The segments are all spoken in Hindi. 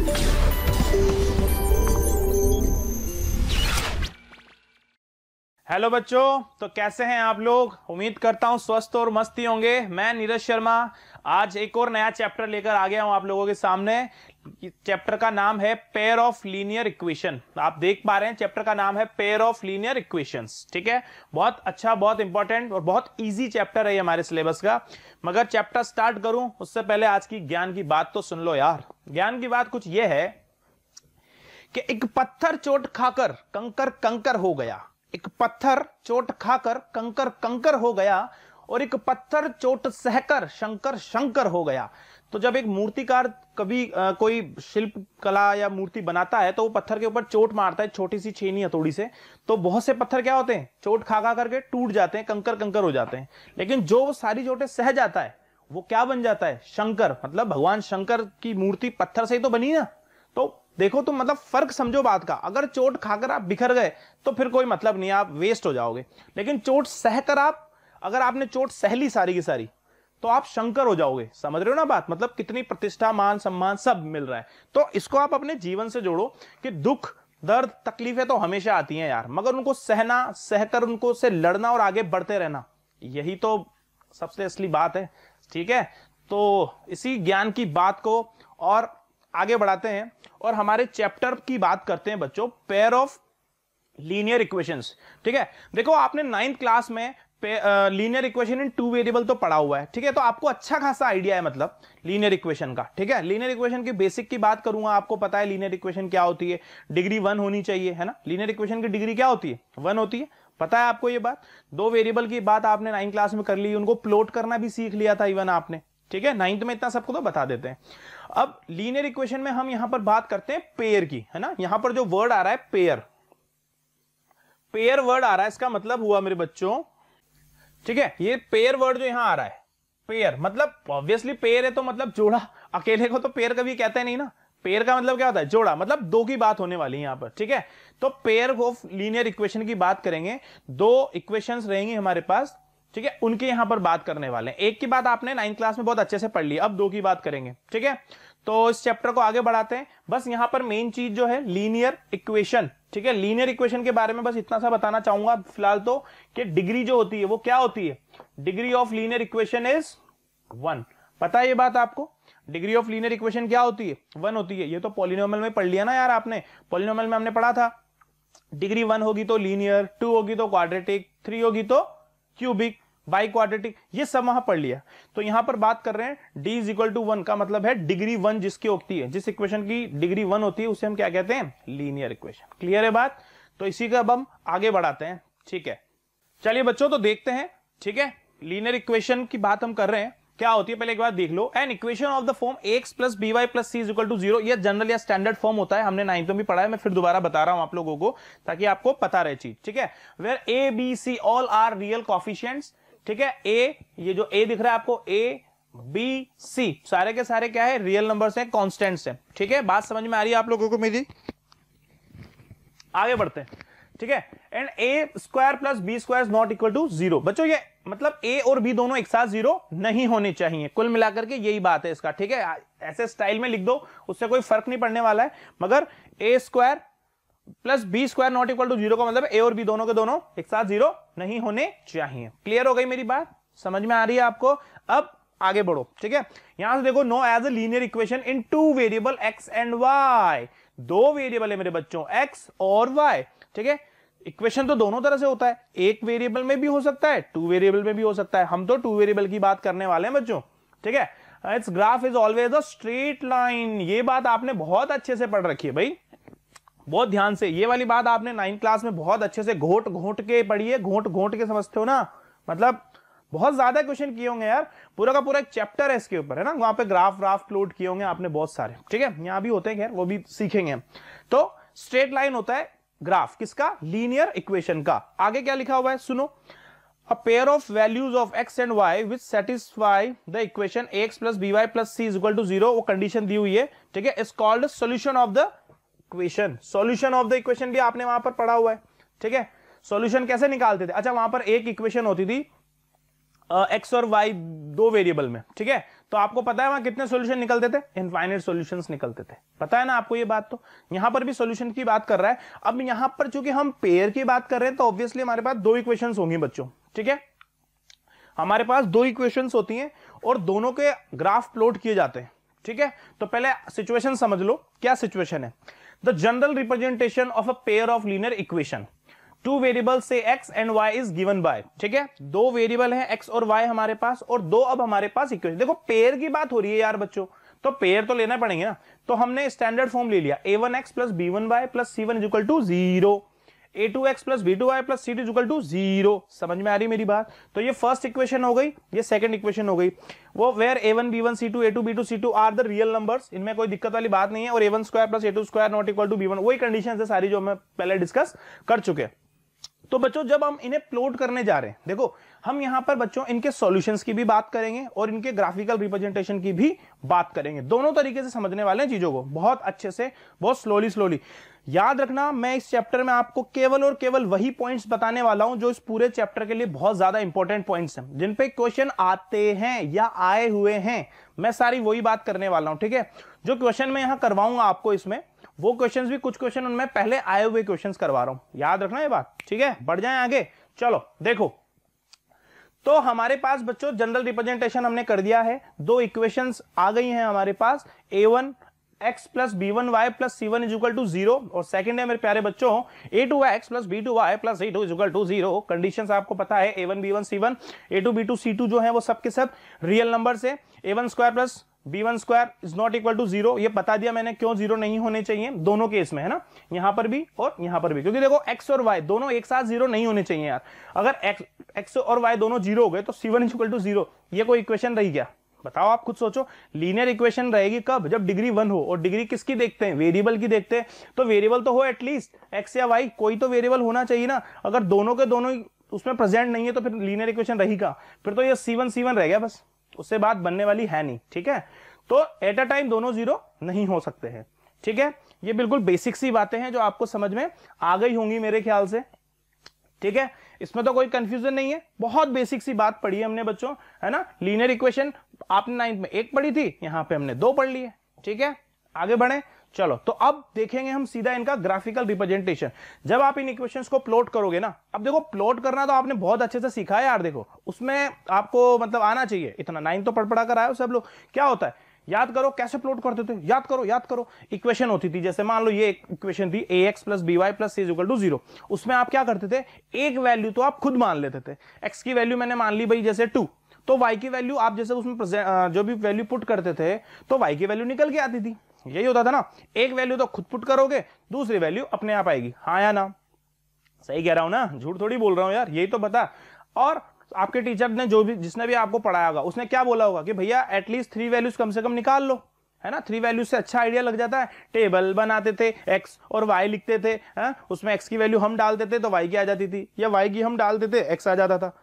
Thank you हेलो बच्चों तो कैसे हैं आप लोग उम्मीद करता हूं स्वस्थ और मस्ती होंगे मैं नीरज शर्मा आज एक और नया चैप्टर लेकर आ गया हूं आप लोगों के सामने चैप्टर का नाम है पेयर ऑफ लीनियर इक्वेशन आप देख पा रहे हैं चैप्टर का नाम है पेयर ऑफ लीनियर इक्वेशंस ठीक है बहुत अच्छा बहुत इंपॉर्टेंट और बहुत ईजी चैप्टर है हमारे सिलेबस का मगर चैप्टर स्टार्ट करूं उससे पहले आज की ज्ञान की बात तो सुन लो यार ज्ञान की बात कुछ ये है कि एक पत्थर चोट खाकर कंकर कंकर हो गया एक पत्थर चोट खाकर कंकर कंकर हो गया और एक पत्थर चोट सहकर शंकर शंकर हो गया तो जब एक मूर्तिकार कभी आ, कोई शिल्प कला या मूर्ति बनाता है तो वो पत्थर के ऊपर चोट मारता है छोटी सी छेनी हथौड़ी से तो बहुत से पत्थर क्या होते हैं चोट खा खा करके टूट जाते हैं कंकर कंकर हो जाते हैं लेकिन जो वो सारी चोटें सह जाता है वो क्या बन जाता है शंकर मतलब भगवान शंकर की मूर्ति पत्थर से ही तो बनी ना तो देखो तुम तो मतलब फर्क समझो बात का अगर चोट खाकर आप बिखर गए तो फिर कोई मतलब नहीं आप वेस्ट हो जाओगे लेकिन चोट सहकर आप अगर आपने चोट सहली सारी की सारी तो आप शंकर हो जाओगे समझ रहे हो ना बात मतलब कितनी प्रतिष्ठा मान सम्मान सब मिल रहा है तो इसको आप अपने जीवन से जोड़ो कि दुख दर्द तकलीफें तो हमेशा आती हैं यार मगर उनको सहना सहकर उनको से लड़ना और आगे बढ़ते रहना यही तो सबसे असली बात है ठीक है तो इसी ज्ञान की बात को और आगे बढ़ाते हैं और हमारे चैप्टर की बात करते हैं बच्चों पेयर ऑफ लीनियर इक्वेशंस ठीक है देखो आपने नाइन्थ क्लास में linear equation in two variable तो पढ़ा हुआ है ठीक है तो आपको अच्छा खासा आइडिया है मतलब लीनियर इक्वेशन का ठीक है लीनियर इक्वेशन की बेसिक की बात करूंगा आपको पता है लीनियर इक्वेशन क्या होती है डिग्री वन होनी चाहिए है ना लीनियर इक्वेशन की डिग्री क्या होती है वन होती है पता है आपको ये बात दो वेरिएबल की बात आपने नाइन्थ क्लास में कर ली उनको प्लॉट करना भी सीख लिया था इवन आपने ठीक है नाइन्थ में इतना सबको तो बता देते हैं अब लीनियर इक्वेशन में हम यहां पर बात करते हैं पेयर की है ना यहां पर जो वर्ड आ रहा है पेयर पेयर वर्ड आ रहा है इसका मतलब हुआ मेरे बच्चों ठीक है ये पेयर वर्ड जो यहां आ रहा है पेयर मतलब ऑब्वियसली पेयर है तो मतलब जोड़ा अकेले को तो पेयर कभी कहते हैं नहीं ना पेयर का मतलब क्या होता है जोड़ा मतलब दो की बात होने वाली है यहां पर ठीक है तो पेयर ऑफ लीनियर इक्वेशन की बात करेंगे दो इक्वेशन रहेंगी हमारे पास ठीक है उनके यहां पर बात करने वाले हैं एक की बात आपने नाइन्थ क्लास में बहुत अच्छे से पढ़ ली अब दो की बात करेंगे ठीक है तो इस चैप्टर को आगे बढ़ाते हैं बस यहां पर मेन चीज जो है लीनियर इक्वेशन ठीक है लीनियर इक्वेशन के बारे में बस इतना सा बताना चाहूंगा फिलहाल तो कि डिग्री जो होती है वो क्या होती है degree of linear equation is one पता है ये बात आपको डिग्री ऑफ लीनियर इक्वेशन क्या होती है वन होती है ये तो पोलिनोमल में पढ़ लिया ना यार आपने पोलिनोमल में हमने पढ़ा था डिग्री वन होगी तो लीनियर टू होगी तो क्वाड्रेटिक थ्री होगी तो क्यूबिक बाई क्वाड्रेटिक ये सब वहां पढ़ लिया तो यहां पर बात कर रहे हैं D is equal to one का मतलब है डिग्री वन जिसकी होती है जिस इक्वेशन की डिग्री वन होती है उसे हम क्या कहते हैं लीनियर इक्वेशन क्लियर है बात तो इसी का अब हम आगे बढ़ाते हैं ठीक है चलिए बच्चों तो देखते हैं ठीक है लीनियर इक्वेशन की बात हम कर रहे हैं क्या होती है पहले एक बार देख लो an equation of the form X plus B Y plus C is equal to zero ये जनरल या स्टैंडर्ड फॉर्म होता है हमने नाइन्थ में भी पढ़ा है मैं फिर दोबारा बता रहा हूं आप लोगों को ताकि आपको पता रहे चीज ठीक है where A B C all are real coefficients ठीक है ए ये जो ए दिख रहा है आपको ए बी सी सारे के सारे क्या है रियल नंबर्स हैं कांस्टेंट्स हैं ठीक है बात समझ में आ रही है आप लोगों को मेरी आगे बढ़ते हैं ठीक है and A square plus B square not equal to zero बच्चों ये मतलब ए और बी दोनों एक साथ जीरो नहीं होने चाहिए कुल मिलाकर के यही बात है इसका ठीक है ऐसे स्टाइल में लिख दो उससे कोई फर्क नहीं पड़ने वाला है मगर A square plus B square not equal to zero का मतलब ए और बी दोनों के दोनों एक साथ जीरो नहीं होने चाहिए क्लियर हो गई मेरी बात समझ में आ रही है आपको अब आगे बढ़ो ठीक है यहां से देखो known as a linear equation in two variable X and Y दो वेरिएबल है मेरे बच्चों एक्स और वाई ठीक है इक्वेशन तो दोनों तरह से होता है एक वेरिएबल में भी हो सकता है टू वेरिएबल में भी हो सकता है हम तो टू वेरिएबल की बात करने वाले हैं बच्चों ठीक है its graph is always a straight line ये बात आपने बहुत अच्छे से पढ़ रखी है भाई बहुत ध्यान से ये वाली बात आपने नाइन्थ क्लास में बहुत अच्छे से घोट घोट के पढ़ी है घोट घोट के समझते हो ना मतलब बहुत ज्यादा क्वेश्चन किए होंगे यार पूरा का पूरा एक चैप्टर है इसके ऊपर है ना वहां पे ग्राफ ग्राफ प्लोट किए होंगे आपने बहुत सारे ठीक है यहाँ भी होते हैं खैर वो भी सीखेंगे तो स्ट्रेट लाइन होता है ग्राफ किसका लीनियर इक्वेशन का आगे क्या लिखा हुआ है सुनो a pair of values of X and Y which satisfy the equation X plus B Y plus C is equal to zero वो कंडीशन दी हुई है ठीक है is called solution of the equation solution of the equation भी आपने वहां पर पढ़ा हुआ है ठीक है सॉल्यूशन कैसे निकालते थे अच्छा वहां पर एक इक्वेशन होती थी एक्स और वाई दो वेरिएबल में ठीक है तो आपको पता है वहां कितने सॉल्यूशन निकलते थे इनफाइनेट सॉल्यूशंस निकलते थे पता है ना आपको ये बात तो यहां पर भी सॉल्यूशन की बात कर रहा है अब यहां पर चूंकि हम पेयर की बात कर रहे हैं तो ऑब्वियसली हमारे पास दो इक्वेशन होंगी बच्चों ठीक है हमारे पास दो इक्वेशन होती हैं और दोनों के ग्राफ प्लॉट किए जाते हैं ठीक है तो पहले सिचुएशन समझ लो क्या सिचुएशन है the general representation of a pair of linear equation two variable से X and Y is given by ठीक है दो वेरिएबल है एक्स और वाई हमारे पास और दो अब हमारे पास इक्वेशन देखो पेयर की बात हो रही है यार बच्चों तो पेयर तो लेना पड़ेंगे ना तो हमने स्टैंडर्ड फॉर्म ले लिया A one x plus B one by plus C one is equal to zero A two x plus B two Y plus C two to zero समझ में आ रही मेरी बात तो ये फर्स्ट इक्वेशन हो गई ये सेकंड इक्वेशन हो गई वो where A one B one C two A two B two C two are the real number इनमें कोई दिक्कत वाली बात नहीं है और A one square plus A two square not equal to B one वही कंडीशन है सारी जो हमें पहले डिस्कस कर चुके हैं तो बच्चों जब हम इन्हें प्लॉट करने जा रहे हैं देखो हम यहाँ पर बच्चों इनके सॉल्यूशंस की भी बात करेंगे और इनके ग्राफिकल रिप्रेजेंटेशन की भी बात करेंगे दोनों तरीके से समझने वाले हैं चीजों को बहुत अच्छे से बहुत स्लोली स्लोली याद रखना मैं इस चैप्टर में आपको केवल और केवल वही पॉइंट्स बताने वाला हूं जो इस पूरे चैप्टर के लिए बहुत ज्यादा इंपॉर्टेंट पॉइंट्स हैं जिन पे क्वेश्चन आते हैं या आए हुए हैं मैं सारी वही बात करने वाला हूं ठीक है जो क्वेश्चन मैं यहां करवाऊंगा आपको इसमें वो क्वेश्चन भी कुछ क्वेश्चन उनमें पहले आए हुए क्वेश्चन करवा रहा हूं याद रखना ये बात ठीक है बढ़ जाए आगे चलो देखो तो हमारे पास बच्चों जनरल रिप्रेजेंटेशन हमने कर दिया है दो इक्वेशंस आ गई हैं हमारे पास A1, X plus B one Y plus C one is equal to zero और सेकंड है मेरे प्यारे बच्चों A two x plus B two Y plus A two is equal to zero condition आपको पता है ए one B one C one ए two B two C two जो है वो सबके सब रियल नंबर से A one square plus B one square is not equal to zero ये बता दिया मैंने क्यों जीरो नहीं होने चाहिए दोनों केस में है ना यहां पर भी और यहां पर भी क्योंकि देखो एक्स और वाई दोनों एक साथ जीरो नहीं होने चाहिए यार अगर एक्स और वाई दोनों जीरो हो गए तो C one is equal to zero ये कोई इक्वेशन रही क्या बताओ आप खुद सोचो लीनियर इक्वेशन रहेगी कब जब डिग्री वन हो और डिग्री किसकी देखते हैं वेरिएबल की देखते हैं तो वेरिएबल तो हो एटलीस्ट एक्स या वाई कोई तो वेरिएबल होना चाहिए ना अगर दोनों के दोनों उसमें प्रेजेंट नहीं है तो फिर लीनियर इक्वेशन रहेगा फिर तो ये सीवन सीवन रह गया बस उससे बात बनने वाली है नहीं ठीक है तो एट अ टाइम दोनों जीरो नहीं हो सकते हैं ठीक है ये बिल्कुल बेसिक सी बातें हैं जो आपको समझ में आ गई होंगी मेरे ख्याल से ठीक है इसमें तो कोई कंफ्यूजन नहीं है बहुत बेसिक सी बात पढ़ी है हमने बच्चों है ना लीनियर इक्वेशन आपने नाइन्थ में एक पढ़ी थी यहां पे हमने दो पढ़ ली है ठीक है आगे बढ़े चलो तो अब देखेंगे हम सीधा इनका ग्राफिकल रिप्रेजेंटेशन जब आप इन इक्वेशंस को प्लॉट करोगे ना अब देखो प्लॉट करना तो आपने बहुत अच्छे से सीखा है यार देखो उसमें आपको मतलब आना चाहिए इतना नाइन तो पढ़ पढ़ा कर आए सब लोग क्या होता है याद करो कैसे प्लॉट करते थे याद करो याद करो इक्वेशन होती थी जैसे मान लो ये इक्वेशन थी A X plus B Y plus is equal to zero उसमें आप क्या करते थे एक वैल्यू तो आप खुद मान लेते थे एक्स की वैल्यू मैंने मान ली भाई जैसे टू तो वाई की वैल्यू आप जैसे उसमें जो भी वैल्यू पुट करते थे तो वाई की वैल्यू निकल के आती थी यही होता था ना एक वैल्यू तो खुद पुट करोगे दूसरी वैल्यू अपने आप आएगी हाँ या ना सही कह रहा हूं ना झूठ थोड़ी बोल रहा हूं यार यही तो बता और आपके टीचर ने जो भी जिसने भी आपको पढ़ाया होगा उसने क्या बोला होगा कि भैया एटलीस्ट थ्री वैल्यूज कम से कम निकाल लो है ना थ्री वैल्यू से अच्छा आइडिया लग जाता है टेबल बनाते थे एक्स और वाई लिखते थे है? उसमें एक्स की वैल्यू हम डाल देते तो वाई की आ जाती थी या वाई की हम डाल देते एक्स आ जाता था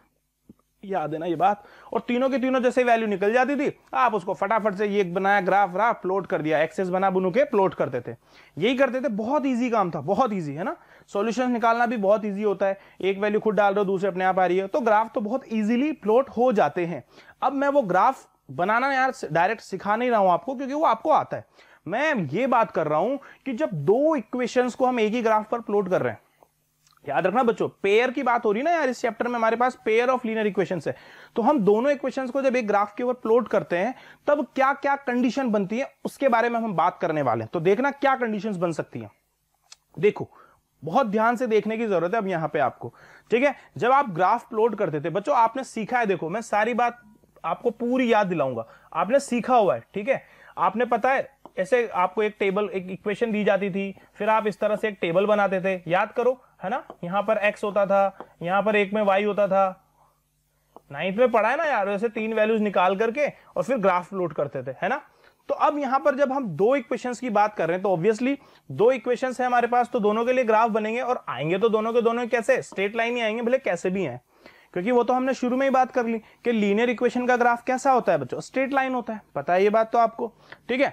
याद है ना ये बात और तीनों के तीनों जैसे वैल्यू निकल जाती थी आप उसको फटाफट से ये बनाया ग्राफ ग्राफ प्लॉट कर दिया एक्सेस बना बुनू के प्लॉट करते थे यही करते थे बहुत ईजी काम था बहुत ईजी है ना सॉल्यूशन निकालना भी बहुत ईजी होता है एक वैल्यू खुद डाल रहे हो दूसरे अपने आप आ रही है तो ग्राफ तो बहुत ईजिली प्लॉट हो जाते हैं अब मैं वो ग्राफ बनाना यार डायरेक्ट सिखा नहीं रहा हूं आपको क्योंकि वो आपको आता है मैं ये बात कर रहा हूं कि जब दो इक्वेशन को हम एक ही ग्राफ पर प्लॉट कर रहे हैं याद रखना बच्चों पेयर की बात हो रही ना यार इस चैप्टर में हमारे पास पेयर ऑफ लीनर इक्वेशंस है तो हम दोनों इक्वेशंस को जब एक ग्राफ के ऊपर प्लॉट करते हैं तब क्या क्या कंडीशन बनती है उसके बारे में हम बात करने वाले हैं तो देखना क्या कंडीशंस बन सकती हैं देखो बहुत ध्यान से देखने की जरूरत है अब यहां पे आपको ठीक है जब आप ग्राफ प्लॉट करते थे बच्चों आपने सीखा है देखो मैं सारी बात आपको पूरी याद दिलाऊंगा आपने सीखा हुआ है ठीक है आपने पता है ऐसे आपको एक टेबल एक इक्वेशन दी जाती थी फिर आप इस तरह से एक टेबल बनाते थे याद करो है ना यहाँ पर एक्स होता था यहाँ पर एक में वाई होता था नाइन्थ में पढ़ा है ना यार वैसे तीन वैल्यूज निकाल करके और फिर ग्राफ लोड करते थे है ना तो अब यहां पर जब हम दो इक्वेशंस की बात कर रहे हैं तो ऑब्वियसली दो इक्वेशंस है हमारे पास तो दोनों के लिए ग्राफ बनेंगे और आएंगे तो दोनों के दोनों कैसे स्ट्रेट लाइन ही आएंगे भले कैसे भी हैं क्योंकि वो तो हमने शुरू में ही बात कर ली कि लीनियर इक्वेशन का ग्राफ कैसा होता है बच्चों स्ट्रेट लाइन होता है पता है ये बात तो आपको ठीक है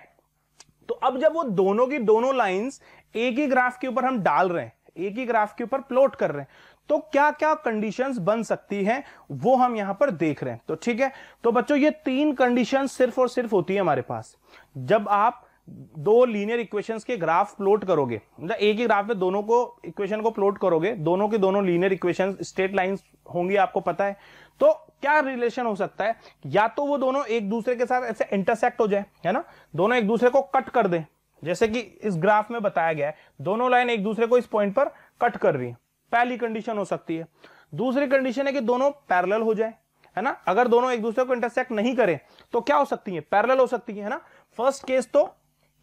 तो अब जब वो दोनों की दोनों लाइन एक ही ग्राफ के ऊपर हम डाल रहे हैं एक ही ग्राफ के ऊपर प्लॉट कर रहे हैं तो क्या क्या कंडीशंस बन सकती हैं वो हम यहां पर देख रहे हैं तो ठीक है तो बच्चों ये तीन कंडीशन सिर्फ और सिर्फ होती है हमारे पास जब आप दो लीनियर इक्वेशंस के ग्राफ प्लॉट करोगे मतलब एक ही ग्राफ में दोनों को इक्वेशन को प्लॉट करोगे दोनों के दोनों लीनियर इक्वेशन स्ट्रेट लाइंस होंगी आपको पता है तो क्या रिलेशन हो सकता है या तो वो दोनों एक दूसरे के साथ ऐसे इंटरसेक्ट हो जाए है ना दोनों एक दूसरे को कट कर दें जैसे कि इस ग्राफ में बताया गया है दोनों लाइन एक दूसरे को इस पॉइंट पर कट कर रही है पहली कंडीशन हो सकती है दूसरी कंडीशन है कि दोनों पैरेलल हो जाए है ना अगर दोनों एक दूसरे को इंटरसेक्ट नहीं करें तो क्या हो सकती है पैरेलल हो सकती है, है ना फर्स्ट केस तो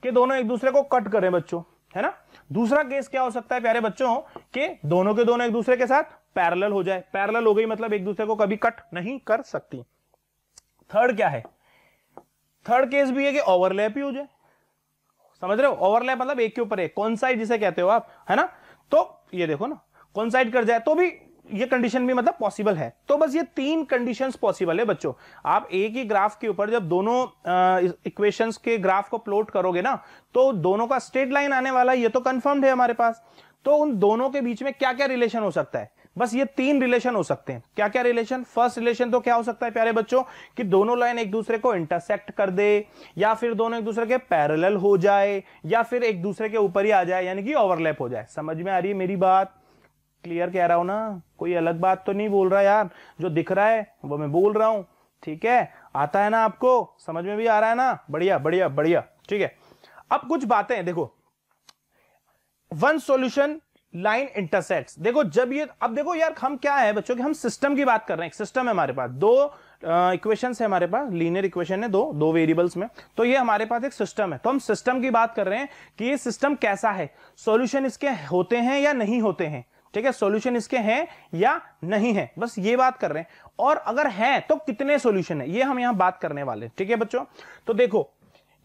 कि दोनों एक दूसरे को कट करें बच्चों है ना दूसरा केस क्या हो सकता है प्यारे बच्चों के दोनों के दोनों एक दूसरे के साथ पैरेलल हो जाए पैरेलल हो गई मतलब एक दूसरे को कभी कट नहीं कर सकती थर्ड क्या है थर्ड केस भी है कि ओवरलैप ही हो जाए समझ रहे हो ओवरलैप मतलब एक के ऊपर एक कौन साइड जिसे कहते हो आप है ना तो ये देखो ना कौन साइड कर जाए तो भी ये कंडीशन भी मतलब पॉसिबल है तो बस ये तीन कंडीशंस पॉसिबल है बच्चों आप एक ही ग्राफ के ऊपर जब दोनों इक्वेशंस के ग्राफ को प्लॉट करोगे ना तो दोनों का स्ट्रेट लाइन आने वाला ये तो कंफर्म्ड है हमारे पास तो उन दोनों के बीच में क्या क्या रिलेशन हो सकता है बस ये तीन रिलेशन हो सकते हैं क्या क्या रिलेशन फर्स्ट रिलेशन तो क्या हो सकता है प्यारे बच्चों कि दोनों लाइन एक दूसरे को इंटरसेक्ट कर दे या फिर दोनों एक दूसरे के पैरेलल हो जाए या फिर एक दूसरे के ऊपर ही आ जाए यानी कि ओवरलैप हो जाए समझ में आ रही है मेरी बात क्लियर कह रहा हूं ना कोई अलग बात तो नहीं बोल रहा यार जो दिख रहा है वो मैं बोल रहा हूं ठीक है आता है ना आपको समझ में भी आ रहा है ना बढ़िया बढ़िया बढ़िया ठीक है अब कुछ बातें देखो वन सोल्यूशन लाइन इंटरसेक्ट देखो जब ये अब देखो यार हम क्या है बच्चों की हम सिस्टम की बात कर रहे हैं सिस्टम है हमारे पास दो इक्वेशन uh, है हमारे पास लीनियर इक्वेशन है दो दो वेरिएबल्स में तो ये हमारे पास एक सिस्टम है तो हम सिस्टम की बात कर रहे हैं कि ये सिस्टम कैसा है सॉल्यूशन इसके होते हैं या नहीं होते हैं ठीक है सॉल्यूशन इसके हैं या नहीं है बस ये बात कर रहे हैं और अगर है तो कितने सॉल्यूशन है ये हम यहां बात करने वाले ठीक है बच्चों तो देखो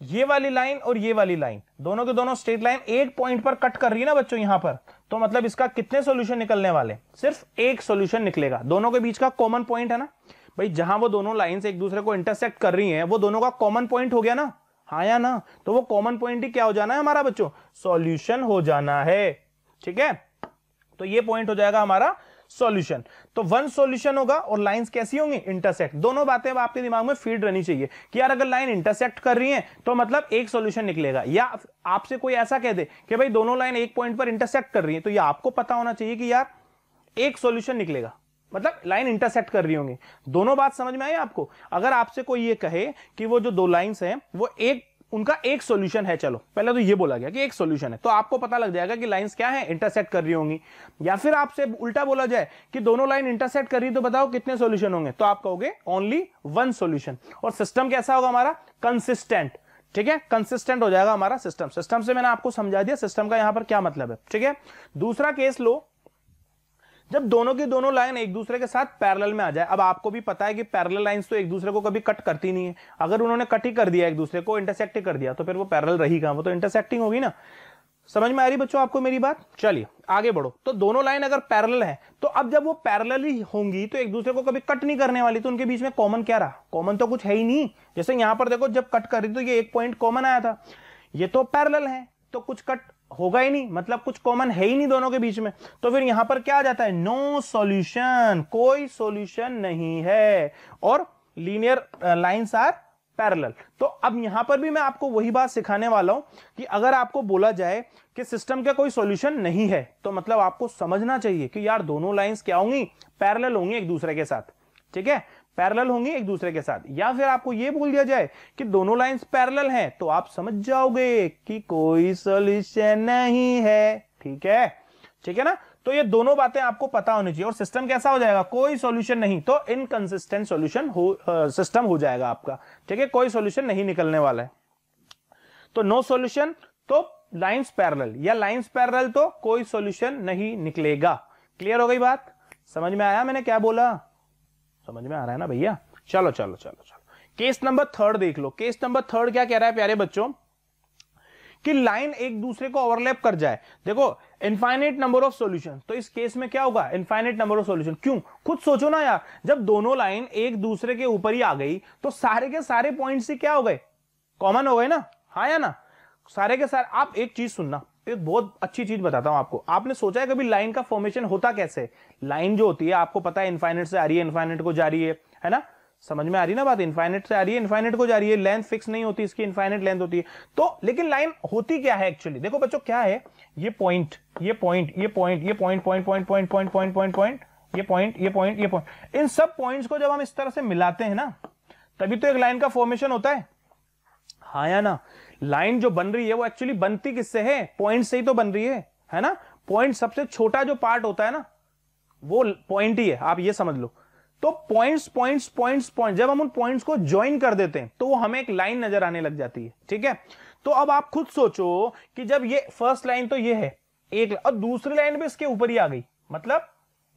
ये वाली लाइन और ये वाली लाइन दोनों के दोनों स्ट्रेट लाइन एक पॉइंट पर कट कर रही है ना बच्चों यहां पर तो मतलब इसका कितने सॉल्यूशन निकलने वाले सिर्फ एक सॉल्यूशन निकलेगा दोनों के बीच का कॉमन पॉइंट है ना भाई जहां वो दोनों लाइन एक दूसरे को इंटरसेक्ट कर रही है वो दोनों का कॉमन पॉइंट हो गया ना हाँ या ना तो वो कॉमन पॉइंट ही क्या हो जाना है हमारा बच्चों सॉल्यूशन हो जाना है ठीक है तो ये पॉइंट हो जाएगा हमारा सॉल्यूशन तो वन सॉल्यूशन होगा और लाइंस कैसी होंगी इंटरसेक्ट दोनों बातें आपके दिमाग में फीड रहनी चाहिए कि यार अगर लाइन इंटरसेक्ट कर रही है तो मतलब एक सॉल्यूशन निकलेगा या आपसे कोई ऐसा कह दे कि भाई दोनों लाइन एक पॉइंट पर इंटरसेक्ट कर रही है तो यह आपको पता होना चाहिए कि यार एक सोल्यूशन निकलेगा मतलब लाइन इंटरसेक्ट कर रही होंगी दोनों बात समझ में आई आपको अगर आपसे कोई ये कहे कि वो जो दो लाइंस हैं वो एक उनका एक सॉल्यूशन है चलो पहले तो ये बोला गया कि एक सॉल्यूशन है तो आपको पता लग जाएगा कि लाइंस क्या है इंटरसेक्ट कर रही होंगी या फिर आपसे उल्टा बोला जाए कि दोनों लाइन इंटरसेक्ट कर रही तो बताओ कितने सॉल्यूशन होंगे तो आप कहोगे ओनली वन सॉल्यूशन और सिस्टम कैसा होगा हमारा कंसिस्टेंट ठीक है कंसिस्टेंट हो जाएगा हमारा सिस्टम सिस्टम से मैंने आपको समझा दिया सिस्टम का यहां पर क्या मतलब है ठीक है दूसरा केस लो जब दोनों की दोनों लाइन एक दूसरे के साथ पैरेलल में आ जाए अब आपको भी पता है कि पैरेलल लाइंस तो एक दूसरे को कभी कट करती नहीं है अगर उन्होंने कट ही कर दिया एक दूसरे को इंटरसेक्ट कर दिया तो फिर वो पैरेलल कहां वो तो इंटरसेक्टिंग होगी ना समझ में आ रही बच्चों आपको मेरी बात चलिए आगे बढ़ो तो दोनों लाइन अगर पैरेलल है तो अब जब वो पैरेलल ही होंगी तो एक दूसरे को कभी कट नहीं करने वाली तो उनके बीच में कॉमन क्या रहा कॉमन तो कुछ है ही नहीं जैसे यहां पर देखो जब कट कर रही तो ये एक पॉइंट कॉमन आया था ये तो पैरेलल है तो कुछ कट होगा ही नहीं मतलब कुछ कॉमन है ही नहीं दोनों के बीच में तो फिर यहां पर क्या आ जाता है नो सॉल्यूशन कोई सॉल्यूशन नहीं है और लीनियर लाइंस आर पैरेलल तो अब यहां पर भी मैं आपको वही बात सिखाने वाला हूं कि अगर आपको बोला जाए कि सिस्टम का कोई सॉल्यूशन नहीं है तो मतलब आपको समझना चाहिए कि यार दोनों लाइंस क्या होंगी पैरेलल होंगी एक दूसरे के साथ ठीक है पैरेलल होंगी एक दूसरे के साथ या फिर आपको यह बोल दिया जाए कि दोनों लाइंस पैरेलल हैं तो आप समझ जाओगे कि कोई सोल्यूशन नहीं है ठीक है ठीक है ना तो ये दोनों बातें आपको पता होनी चाहिए और सिस्टम कैसा हो जाएगा कोई सॉल्यूशन नहीं तो इनकंसिस्टेंट सॉल्यूशन हो सिस्टम हो जाएगा आपका ठीक है कोई सॉल्यूशन नहीं निकलने वाला है तो नो सॉल्यूशन तो लाइंस पैरेलल या लाइंस पैरेलल तो कोई सॉल्यूशन नहीं निकलेगा क्लियर हो गई बात समझ में आया मैंने क्या बोला समझ में आ रहा है ना भैया चलो चलो चलो चलो केस नंबर थर्ड देख लो केस नंबर थर्ड क्या कह रहा है प्यारे बच्चों कि लाइन एक दूसरे को ओवरलैप कर जाए देखो इनफाइनेट नंबर ऑफ सॉल्यूशन तो इस केस में क्या होगा इनफाइनेट नंबर ऑफ सॉल्यूशन क्यों खुद सोचो ना यार जब दोनों लाइन एक दूसरे के ऊपर ही आ गई तो सारे के सारे पॉइंट से क्या हो गए कॉमन हो गए ना हाँ या ना सारे के सारे आप एक चीज सुनना तो बहुत अच्छी चीज बताता हूं आपको आपने सोचा है कभी लाइन का फॉर्मेशन होता कैसे लाइन जो होती है आपको पता है इन्फाइनेट से आ रही है इन्फाइनेट को जा रही है है ना समझ में आ रही ना बात इन्फाइनेट से आ रही है इन्फाइनेट को जा रही है लेंथ फिक्स नहीं होती इसकी इन्फाइनेट लेंथ होती है तो लेकिन लाइन होती क्या है एक्चुअली देखो बच्चों क्या है ये पॉइंट ये पॉइंट ये पॉइंट ये point point point point point point point point ये पॉइंट ये पॉइंट ये पॉइंट इन सब पॉइंट्स को जब हम इस तरह से मिलाते हैं ना तभी तो एक लाइन का फॉर्मेशन होता है हाँ या ना लाइन जो बन रही है वो एक्चुअली बनती किससे है पॉइंट से ही तो बन रही है है ना पॉइंट सबसे छोटा जो पार्ट होता है ना वो पॉइंट ही है आप ये समझ लो तो पॉइंट्स पॉइंट्स पॉइंट्स पॉइंट जब हम उन पॉइंट्स को ज्वाइन कर देते हैं तो वो हमें एक लाइन नजर आने लग जाती है ठीक है तो अब आप खुद सोचो कि जब ये फर्स्ट लाइन तो ये है एक और दूसरी लाइन भी इसके ऊपर ही आ गई मतलब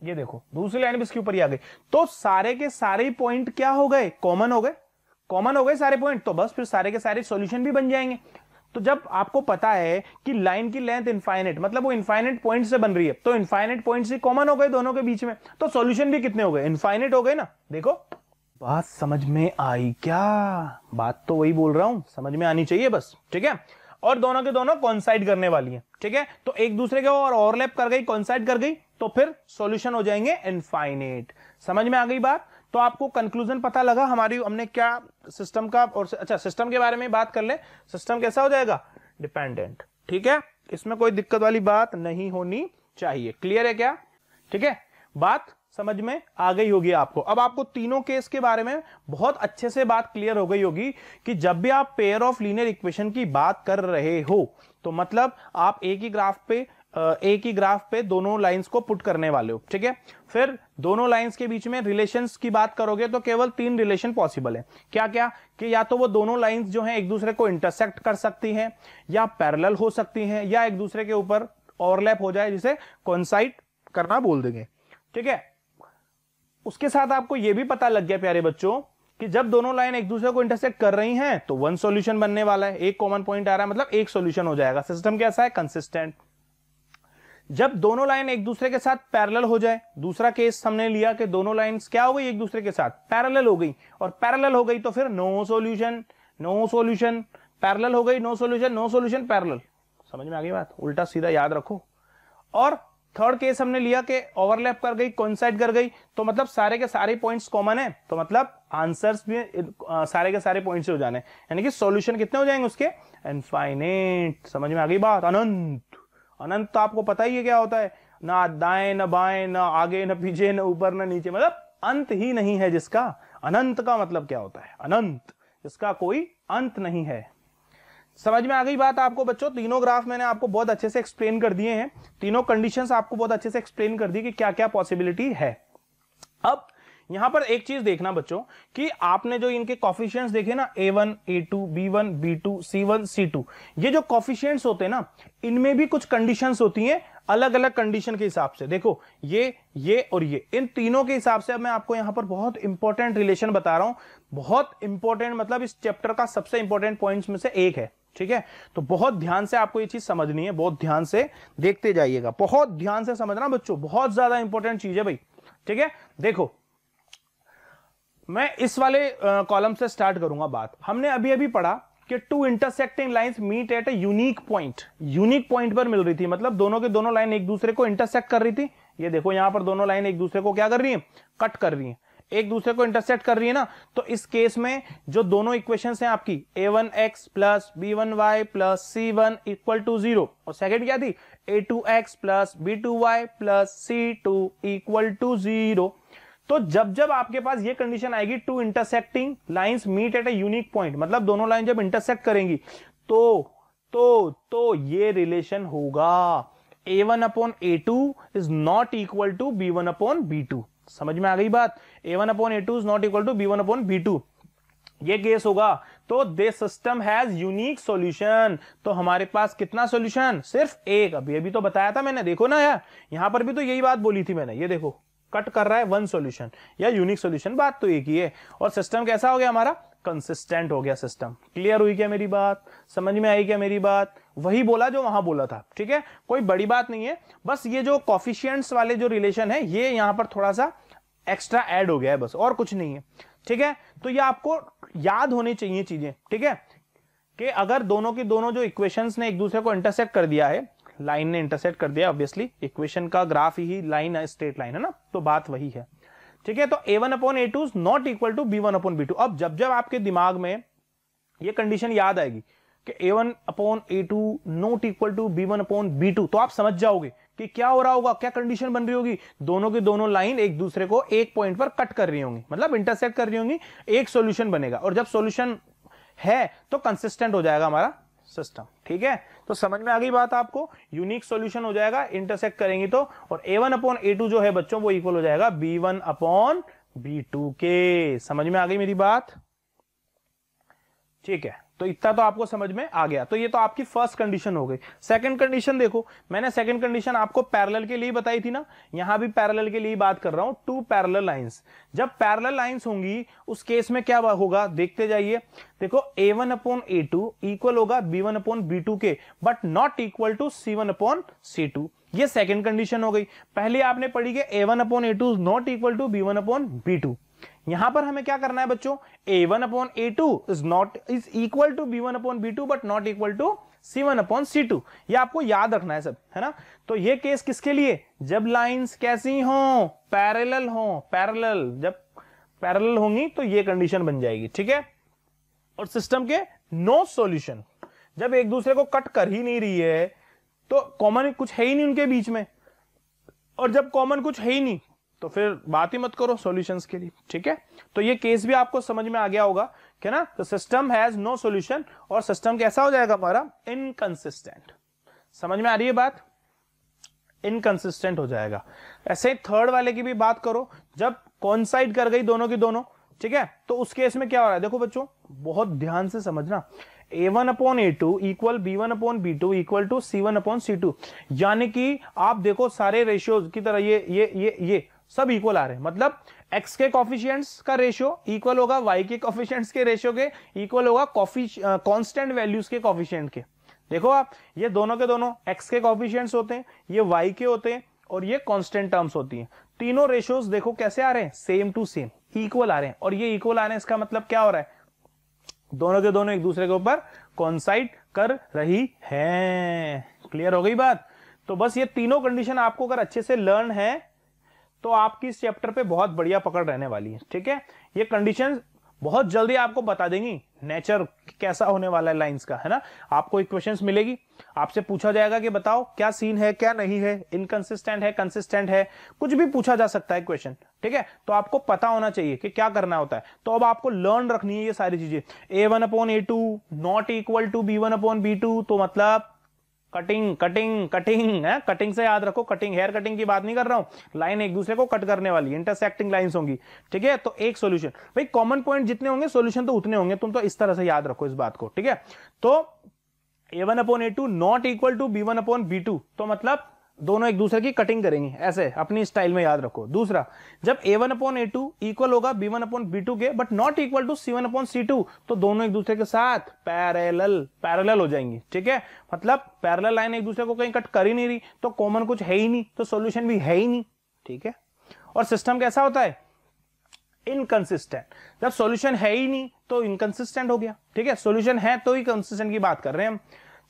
ये देखो दूसरी लाइन भी इसके ऊपर ही आ गई तो सारे के सारे पॉइंट क्या हो गए कॉमन हो गए कॉमन हो गए सारे पॉइंट तो बस फिर सारे के सारे सॉल्यूशन भी बन जाएंगे तो जब आपको पता है कि लाइन की लेंथ इनफाइनेट मतलब वो इनफाइनेट पॉइंट से बन रही है तो इनफाइनेट पॉइंट से कॉमन हो गए दोनों के बीच में तो सॉल्यूशन भी कितने हो गए इनफाइनेट हो गए ना देखो बात समझ में आई क्या बात तो वही बोल रहा हूं समझ में आनी चाहिए बस ठीक है और दोनों के दोनों कॉन्साइड करने वाली है ठीक है तो एक दूसरे के और ओवरलैप कर गई कॉन्साइड कर गई तो फिर सॉल्यूशन हो जाएंगे इनफाइनेट समझ में आ गई बात तो आपको कंक्लूजन पता लगा हमारी हमने क्या सिस्टम का और अच्छा सिस्टम के बारे में बात कर ले सिस्टम कैसा हो जाएगा डिपेंडेंट ठीक है इसमें कोई दिक्कत वाली बात नहीं होनी चाहिए क्लियर है क्या ठीक है बात समझ में आ गई होगी आपको अब आपको तीनों केस के बारे में बहुत अच्छे से बात क्लियर हो गई होगी कि जब भी आप पेयर ऑफ लीनियर इक्वेशन की बात कर रहे हो तो मतलब आप एक ही ग्राफ पे एक ही ग्राफ पे दोनों लाइंस को पुट करने वाले हो ठीक है फिर दोनों लाइंस के बीच में रिलेशंस की बात करोगे तो केवल तीन रिलेशन पॉसिबल है क्या क्या कि या तो वो दोनों लाइंस जो हैं एक दूसरे को इंटरसेक्ट कर सकती हैं या पैरेलल हो सकती हैं या एक दूसरे के ऊपर ओवरलैप हो जाए जिसे कॉन्साइट करना बोल देंगे ठीक है उसके साथ आपको यह भी पता लग गया प्यारे बच्चों कि जब दोनों लाइन एक दूसरे को इंटरसेक्ट कर रही हैं तो वन सॉल्यूशन बनने वाला है एक कॉमन पॉइंट आ रहा है मतलब एक सॉल्यूशन हो जाएगा सिस्टम कैसा है कंसिस्टेंट जब दोनों लाइन एक दूसरे के साथ पैरेलल हो जाए दूसरा केस हमने लिया कि दोनों लाइंस क्या हो गई एक दूसरे के साथ पैरेलल हो गई और पैरेलल हो गई तो फिर no solution no solution parallel हो गई no solution no solution parallel समझ में आ गई बात उल्टा सीधा याद रखो और थर्ड केस हमने लिया कि ओवरलैप कर गई कॉन्साइड कर गई तो मतलब सारे के सारे पॉइंट्स कॉमन है तो मतलब आंसर्स भी सारे के सारे पॉइंट्स हो जाने यानी कि सॉल्यूशन कितने हो जाएंगे उसके इनफाइनेट समझ में आ गई बात अनंत अनंत तो आपको पता ही है क्या होता है ना दाए ना बाए ना आगे ना पीछे ना ऊपर ना नीचे मतलब अंत ही नहीं है जिसका अनंत का मतलब क्या होता है अनंत जिसका कोई अंत नहीं है समझ में आ गई बात आपको बच्चों तीनों ग्राफ मैंने आपको बहुत अच्छे से एक्सप्लेन कर दिए हैं तीनों कंडीशंस आपको बहुत अच्छे से एक्सप्लेन कर दी कि क्या क्या पॉसिबिलिटी है अब यहां पर एक चीज देखना बच्चों कि आपने जो इनके कॉफिशियंट देखे ना ए वन ए two B one B two सी वन सी टू ये जो कॉफिशियंट होते हैं ना इनमें भी कुछ कंडीशन होती है अलग अलग कंडीशन के हिसाब से देखो ये ये और ये इन तीनों के हिसाब से मैं आपको यहां पर बहुत इंपॉर्टेंट रिलेशन बता रहा हूं बहुत इंपॉर्टेंट मतलब इस चैप्टर का सबसे इंपॉर्टेंट पॉइंट्स में से एक है ठीक है तो बहुत ध्यान से आपको ये चीज समझनी है बहुत ध्यान से देखते जाइएगा बहुत ध्यान से समझना बच्चों बहुत ज्यादा इंपॉर्टेंट चीज है भाई ठीक है देखो मैं इस वाले कॉलम से स्टार्ट करूंगा बात हमने अभी अभी पढ़ा कि two intersecting lines meet at a unique point unique point पर मिल रही थी मतलब दोनों के दोनों लाइन एक दूसरे को इंटरसेक्ट कर रही थी ये देखो यहां पर दोनों लाइन एक दूसरे को क्या कर रही है कट कर रही है एक दूसरे को इंटरसेक्ट कर रही है ना तो इस केस में जो दोनों इक्वेशन है आपकी A one x plus B one Y plus C one equal to zero और सेकेंड क्या थी A two x plus B two Y plus C two equal to zero तो जब जब आपके पास ये कंडीशन आएगी two intersecting lines meet at a unique point मतलब दोनों लाइन जब इंटरसेक्ट करेंगी तो तो तो ये रिलेशन होगा A one upon A two is not equal to B one upon B two समझ में आ गई बात A one upon A two is not equal to B one upon B two ये केस होगा तो they system has unique solution तो हमारे पास कितना सॉल्यूशन सिर्फ एक अभी अभी तो बताया था मैंने देखो ना यार यहां पर भी तो यही बात बोली थी मैंने ये देखो कट कर रहा है वन सॉल्यूशन या यूनिक सॉल्यूशन बात तो एक ही है और सिस्टम कैसा हो गया हमारा कंसिस्टेंट हो गया सिस्टम क्लियर हुई क्या मेरी बात समझ में आई क्या मेरी बात वही बोला जो वहां बोला था ठीक है कोई बड़ी बात नहीं है बस ये जो कॉफिशियंट वाले जो रिलेशन है ये यहाँ पर थोड़ा सा एक्स्ट्रा एड हो गया है बस और कुछ नहीं है ठीक है तो ये आपको याद होनी चाहिए चीजें ठीक है कि अगर दोनों की दोनों जो इक्वेशंस ने एक दूसरे को इंटरसेक्ट कर दिया है लाइन ने इंटरसेक्ट कर दिया ऑब्वियसली इक्वेशन का ग्राफ ही लाइन है स्ट्रेट लाइन है ना तो बात वही है ठीक है तो ए one upon A two not equal to B one upon B two अब जब जब आपके दिमाग में ये कंडीशन याद आएगी कि ए one upon A two not equal to B one upon B two तो आप समझ जाओगे कि क्या हो रहा होगा क्या कंडीशन बन रही होगी दोनों के दोनों लाइन एक दूसरे को एक पॉइंट पर कट कर रही होंगी मतलब इंटरसेक्ट कर रही होंगी एक सोल्यूशन बनेगा और जब सोल्यूशन है तो कंसिस्टेंट हो जाएगा हमारा सिस्टम ठीक है तो समझ में आ गई बात आपको यूनिक सॉल्यूशन हो जाएगा इंटरसेक्ट करेंगे तो और A one upon A two जो है बच्चों वो इक्वल हो जाएगा B one upon B two के समझ में आ गई मेरी बात ठीक है तो इतना तो आपको समझ में आ गया तो ये तो आपकी फर्स्ट कंडीशन हो गई सेकंड कंडीशन देखो मैंने सेकंड कंडीशन आपको पैरेलल के लिए बताई थी ना यहां भी पैरेलल के लिए बात कर रहा हूं टू पैरेलल लाइंस जब पैरेलल लाइंस होंगी उस केस में क्या होगा देखते जाइए देखो ए वन अपॉन ए टू इक्वल होगा B one upon B two के but not equal to C one upon C two ये सेकंड कंडीशन हो गई पहले आपने पढ़ी कि ए one upon A two is not equal to B one upon B two यहां पर हमें क्या करना है बच्चों A one upon A two is not is equal to B one upon B two but not equal to C one upon C two ये आपको याद रखना है सब है ना तो ये केस किसके लिए जब लाइंस कैसी हो पैरेलल हो पैरेलल जब पैरेलल होंगी तो ये कंडीशन बन जाएगी ठीक है और सिस्टम के नो सॉल्यूशन जब एक दूसरे को कट कर ही नहीं रही है तो कॉमन कुछ है ही नहीं उनके बीच में और जब कॉमन कुछ है ही नहीं तो फिर बात ही मत करो सॉल्यूशंस के लिए ठीक है तो ये केस भी आपको समझ में आ गया होगा क्या ना तो सिस्टम हैज नो सॉल्यूशन और सिस्टम कैसा हो जाएगा हमारा इनकंसिस्टेंट समझ में आ रही है बात इनकंसिस्टेंट हो जाएगा ऐसे ही थर्ड वाले की भी बात करो जब कॉन्साइड कर गई दोनों की दोनों ठीक है तो उस केस में क्या हो रहा है देखो बच्चों बहुत ध्यान से समझना A one upon A two equal B one upon B two equal to C one upon C two यानी कि आप देखो सारे रेशियोज की तरह ये ये ये ये सब इक्वल आ रहे हैं मतलब x के कॉफिशियंट्स का रेशियो इक्वल होगा y के कॉफिशियंट्स के रेशियो के इक्वल होगा कॉन्स्टेंट वैल्यूज के कॉफिशियंट के देखो आप ये दोनों के दोनों x के कॉफिशियंट्स होते हैं ये y के होते हैं और ये कॉन्स्टेंट टर्म्स होती हैं तीनों रेशियोज देखो कैसे आ रहे हैं सेम टू सेम इक्वल आ रहे हैं और ये इक्वल आ रहे हैं इसका मतलब क्या हो रहा है दोनों के दोनों एक दूसरे के ऊपर कॉन्साइड कर रही है क्लियर हो गई बात तो बस ये तीनों कंडीशन आपको अगर अच्छे से लर्न है तो आपकी इस चैप्टर पे बहुत बढ़िया पकड़ रहने वाली है ठीक है ये कंडीशन बहुत जल्दी आपको बता देंगी नेचर कैसा होने वाला है लाइंस का है ना आपको इक्वेशंस मिलेगी आपसे पूछा जाएगा कि बताओ क्या सीन है क्या नहीं है इनकंसिस्टेंट है कंसिस्टेंट है कुछ भी पूछा जा सकता है क्वेश्चन ठीक है तो आपको पता होना चाहिए कि क्या करना होता है तो अब आपको लर्न रखनी है ये सारी चीजें a one upon A two not equal to B one upon B two तो मतलब कटिंग कटिंग कटिंग है कटिंग से याद रखो कटिंग हेयर कटिंग की बात नहीं कर रहा हूं लाइन एक दूसरे को कट करने वाली इंटरसेक्टिंग लाइंस होंगी ठीक है तो एक सॉल्यूशन भाई कॉमन पॉइंट जितने होंगे सॉल्यूशन तो उतने होंगे तुम तो इस तरह से याद रखो इस बात को ठीक है तो ए one upon A two not equal to B one upon B two तो मतलब दोनों एक दूसरे की कटिंग करेंगे ऐसे अपनी स्टाइल में याद रखो दूसरा जब a one upon A two equal होगा B one upon B two के but not equal to C one upon C two तो दोनों एक दूसरे के साथ पैरेलल पैरेलल हो जाएंगे ठीक है मतलब पैरेलल लाइन एक दूसरे को कहीं कट कर ही नहीं रही तो कॉमन कुछ है ही नहीं तो सोल्यूशन भी है ही नहीं ठीक है और सिस्टम कैसा होता है इनकंसिस्टेंट जब सोल्यूशन है ही नहीं तो इनकंसिस्टेंट हो गया ठीक है सोल्यूशन है तो ही कंसिस्टेंट की बात कर रहे हैं हम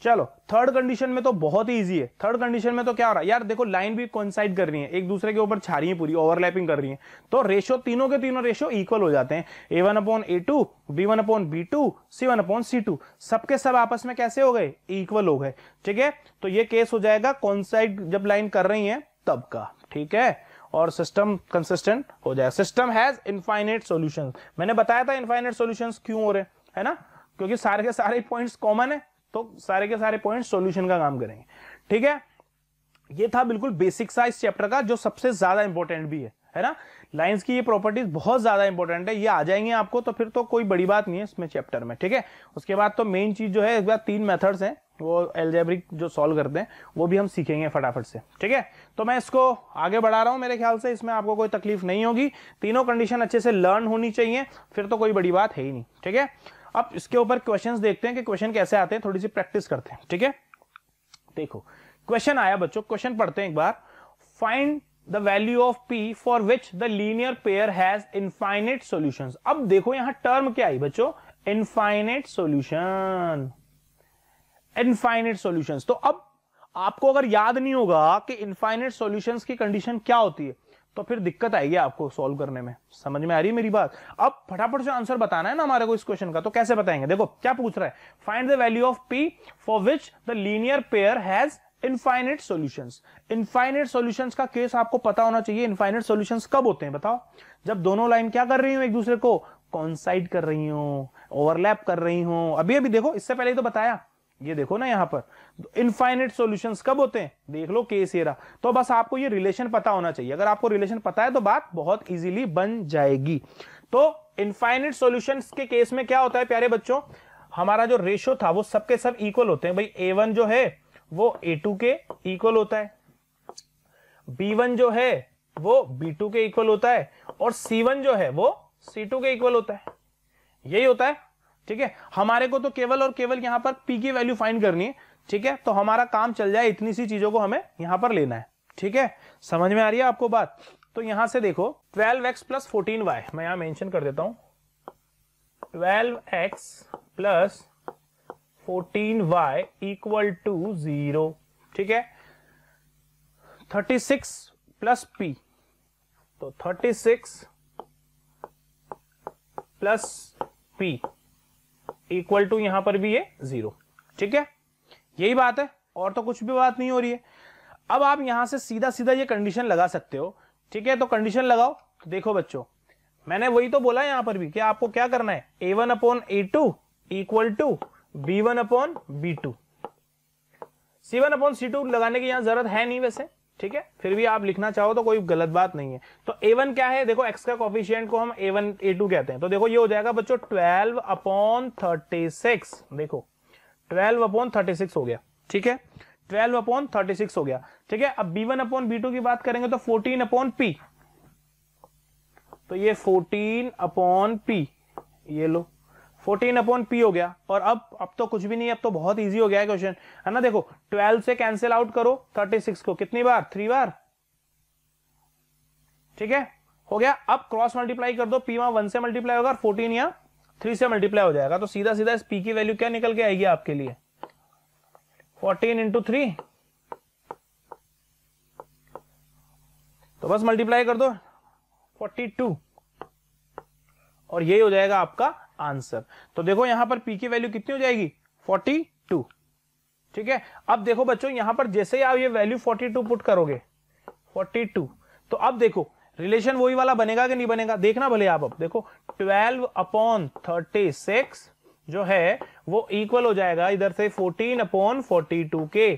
चलो थर्ड कंडीशन में तो बहुत ही इजी है थर्ड कंडीशन में तो क्या हो रहा है यार देखो लाइन भी कॉन्साइड कर रही है एक दूसरे के ऊपर छा रही है पूरी ओवरलैपिंग कर रही है तो रेशो तीनों के तीनों रेशो इक्वल हो जाते हैं a one upon A two B one upon B two C one upon C two सबके सब आपस में कैसे हो गए इक्वल हो गए ठीक है तो ये केस हो जाएगा कॉन्साइड जब लाइन कर रही है तब का ठीक है और सिस्टम कंसिस्टेंट हो जाए सिस्टम हैज इनफाइनेट सॉल्यूशंस मैंने बताया था इनफाइनेट सॉल्यूशंस क्यों हो रहे हैं ना क्योंकि सारे के सारे पॉइंट्स कॉमन है तो सारे के सारे पॉइंट सोल्यूशन का काम करेंगे ठीक है ये था बिल्कुल बेसिक सा इस चैप्टर का जो सबसे ज्यादा इंपॉर्टेंट भी है है ना लाइंस की ये प्रॉपर्टीज बहुत ज्यादा इंपॉर्टेंट है ये आ जाएंगे आपको तो फिर तो कोई बड़ी बात नहीं है इसमें चैप्टर में ठीक है उसके बाद तो मेन चीज जो है एक बार तीन मेथड्स हैं वो एल्जेब्रिक जो सॉल्व करते हैं वो भी हम सीखेंगे फटाफट से ठीक है तो मैं इसको आगे बढ़ा रहा हूँ मेरे ख्याल से इसमें आपको कोई तकलीफ नहीं होगी तीनों कंडीशन अच्छे से लर्न होनी चाहिए फिर तो कोई बड़ी बात है ही नहीं ठीक है अब इसके ऊपर क्वेश्चंस देखते हैं कि क्वेश्चन कैसे आते हैं थोड़ी सी प्रैक्टिस करते हैं ठीक है देखो क्वेश्चन आया बच्चों क्वेश्चन पढ़ते हैं एक बार find the value of p for which the linear pair has infinite solution अब देखो यहां टर्म क्या आई बच्चों इनफाइनेट सोल्यूशन इनफाइनेट सोल्यूशन तो अब आपको अगर याद नहीं होगा कि इनफाइनेट सोल्यूशन की कंडीशन क्या होती है तो फिर दिक्कत आएगी आपको सॉल्व करने में समझ में आ रही है मेरी बात अब फटाफट से आंसर बताना है ना हमारे को इस क्वेश्चन का तो कैसे बताएंगे देखो क्या पूछ रहा है find the value of p for which the linear pair has infinite solutions infinite solutions का केस आपको पता होना चाहिए इनफाइनेट सॉल्यूशंस कब होते हैं बताओ जब दोनों लाइन क्या कर रही हूं एक दूसरे को कॉन्साइड कर रही हूं ओवरलैप कर रही हूं अभी अभी देखो इससे पहले तो बताया ये देखो ना यहां पर इनफाइनेट तो सॉल्यूशंस कब होते हैं देख लो केस एरा तो बस आपको ये रिलेशन पता होना चाहिए अगर आपको रिलेशन पता है तो बात बहुत इजीली बन जाएगी तो इनफाइनेट सॉल्यूशंस के केस में क्या होता है प्यारे बच्चों हमारा जो रेशो था वो सबके सब इक्वल होते हैं भाई ए जो है वो ए के इक्वल होता है बी जो है वो बी के इक्वल होता है और सी जो है वो सी के इक्वल होता है यही होता है ठीक है हमारे को तो केवल और केवल यहां पर पी की वैल्यू फाइन करनी है ठीक है तो हमारा काम चल जाए इतनी सी चीजों को हमें यहां पर लेना है ठीक है समझ में आ रही है आपको बात तो यहां से देखो twelve x plus fourteen y मैं यहां मेंशन कर देता हूं twelve x plus fourteen y equal to zero ठीक है थर्टी सिक्स प्लस पी तो thirty six plus p equal to यहां पर भी ये जीरो ठीक है यही बात है और तो कुछ भी बात नहीं हो रही है अब आप यहां से सीधा सीधा ये कंडीशन लगा सकते हो ठीक है तो कंडीशन लगाओ तो देखो बच्चों मैंने वही तो बोला यहां पर भी कि आपको क्या करना है ए one upon A two equal to B one upon B two C one upon C two लगाने की यहां जरूरत है नहीं वैसे ठीक है फिर भी आप लिखना चाहो तो कोई गलत बात नहीं है तो ए वन क्या है देखो एक्स का कॉफिशियंट को हम ए वन ए टू कहते हैं तो देखो ये हो जाएगा बच्चों ट्वेल्व अपॉन थर्टी सिक्स देखो ट्वेल्व अपॉन थर्टी सिक्स हो गया ठीक है ट्वेल्व अपॉन थर्टी सिक्स हो गया ठीक है अब b one upon B two की बात करेंगे तो फोर्टीन अपॉन पी तो ये फोर्टीन अपॉन पी ये लो फोर्टीन अपॉन पी हो गया और अब अब तो कुछ भी नहीं अब तो बहुत ईजी हो गया है क्वेश्चन है ना देखो ट्वेल्व से कैंसिल आउट करो थर्टी सिक्स को कितनी बार थ्री बार ठीक है हो गया अब क्रॉस मल्टीप्लाई कर दो पी वहां वन से मल्टीप्लाई होगा फोर्टीन या थ्री से मल्टीप्लाई हो जाएगा तो सीधा सीधा इस पी की वैल्यू क्या निकल के आएगी आपके लिए फोर्टीन इंटू थ्री तो बस मल्टीप्लाई कर दो फोर्टी टू और यही हो जाएगा आपका आंसर तो देखो यहां पर पी की वैल्यू कितनी हो जाएगी 42 ठीक है अब देखो बच्चों यहां पर जैसे ही आप ये वैल्यू 42 पुट करोगे 42 तो अब देखो रिलेशन वही वाला बनेगा कि नहीं बनेगा देखना भले आप अब देखो 12 अपॉन 36 जो है वो इक्वल हो जाएगा इधर से 14 अपॉन 42 के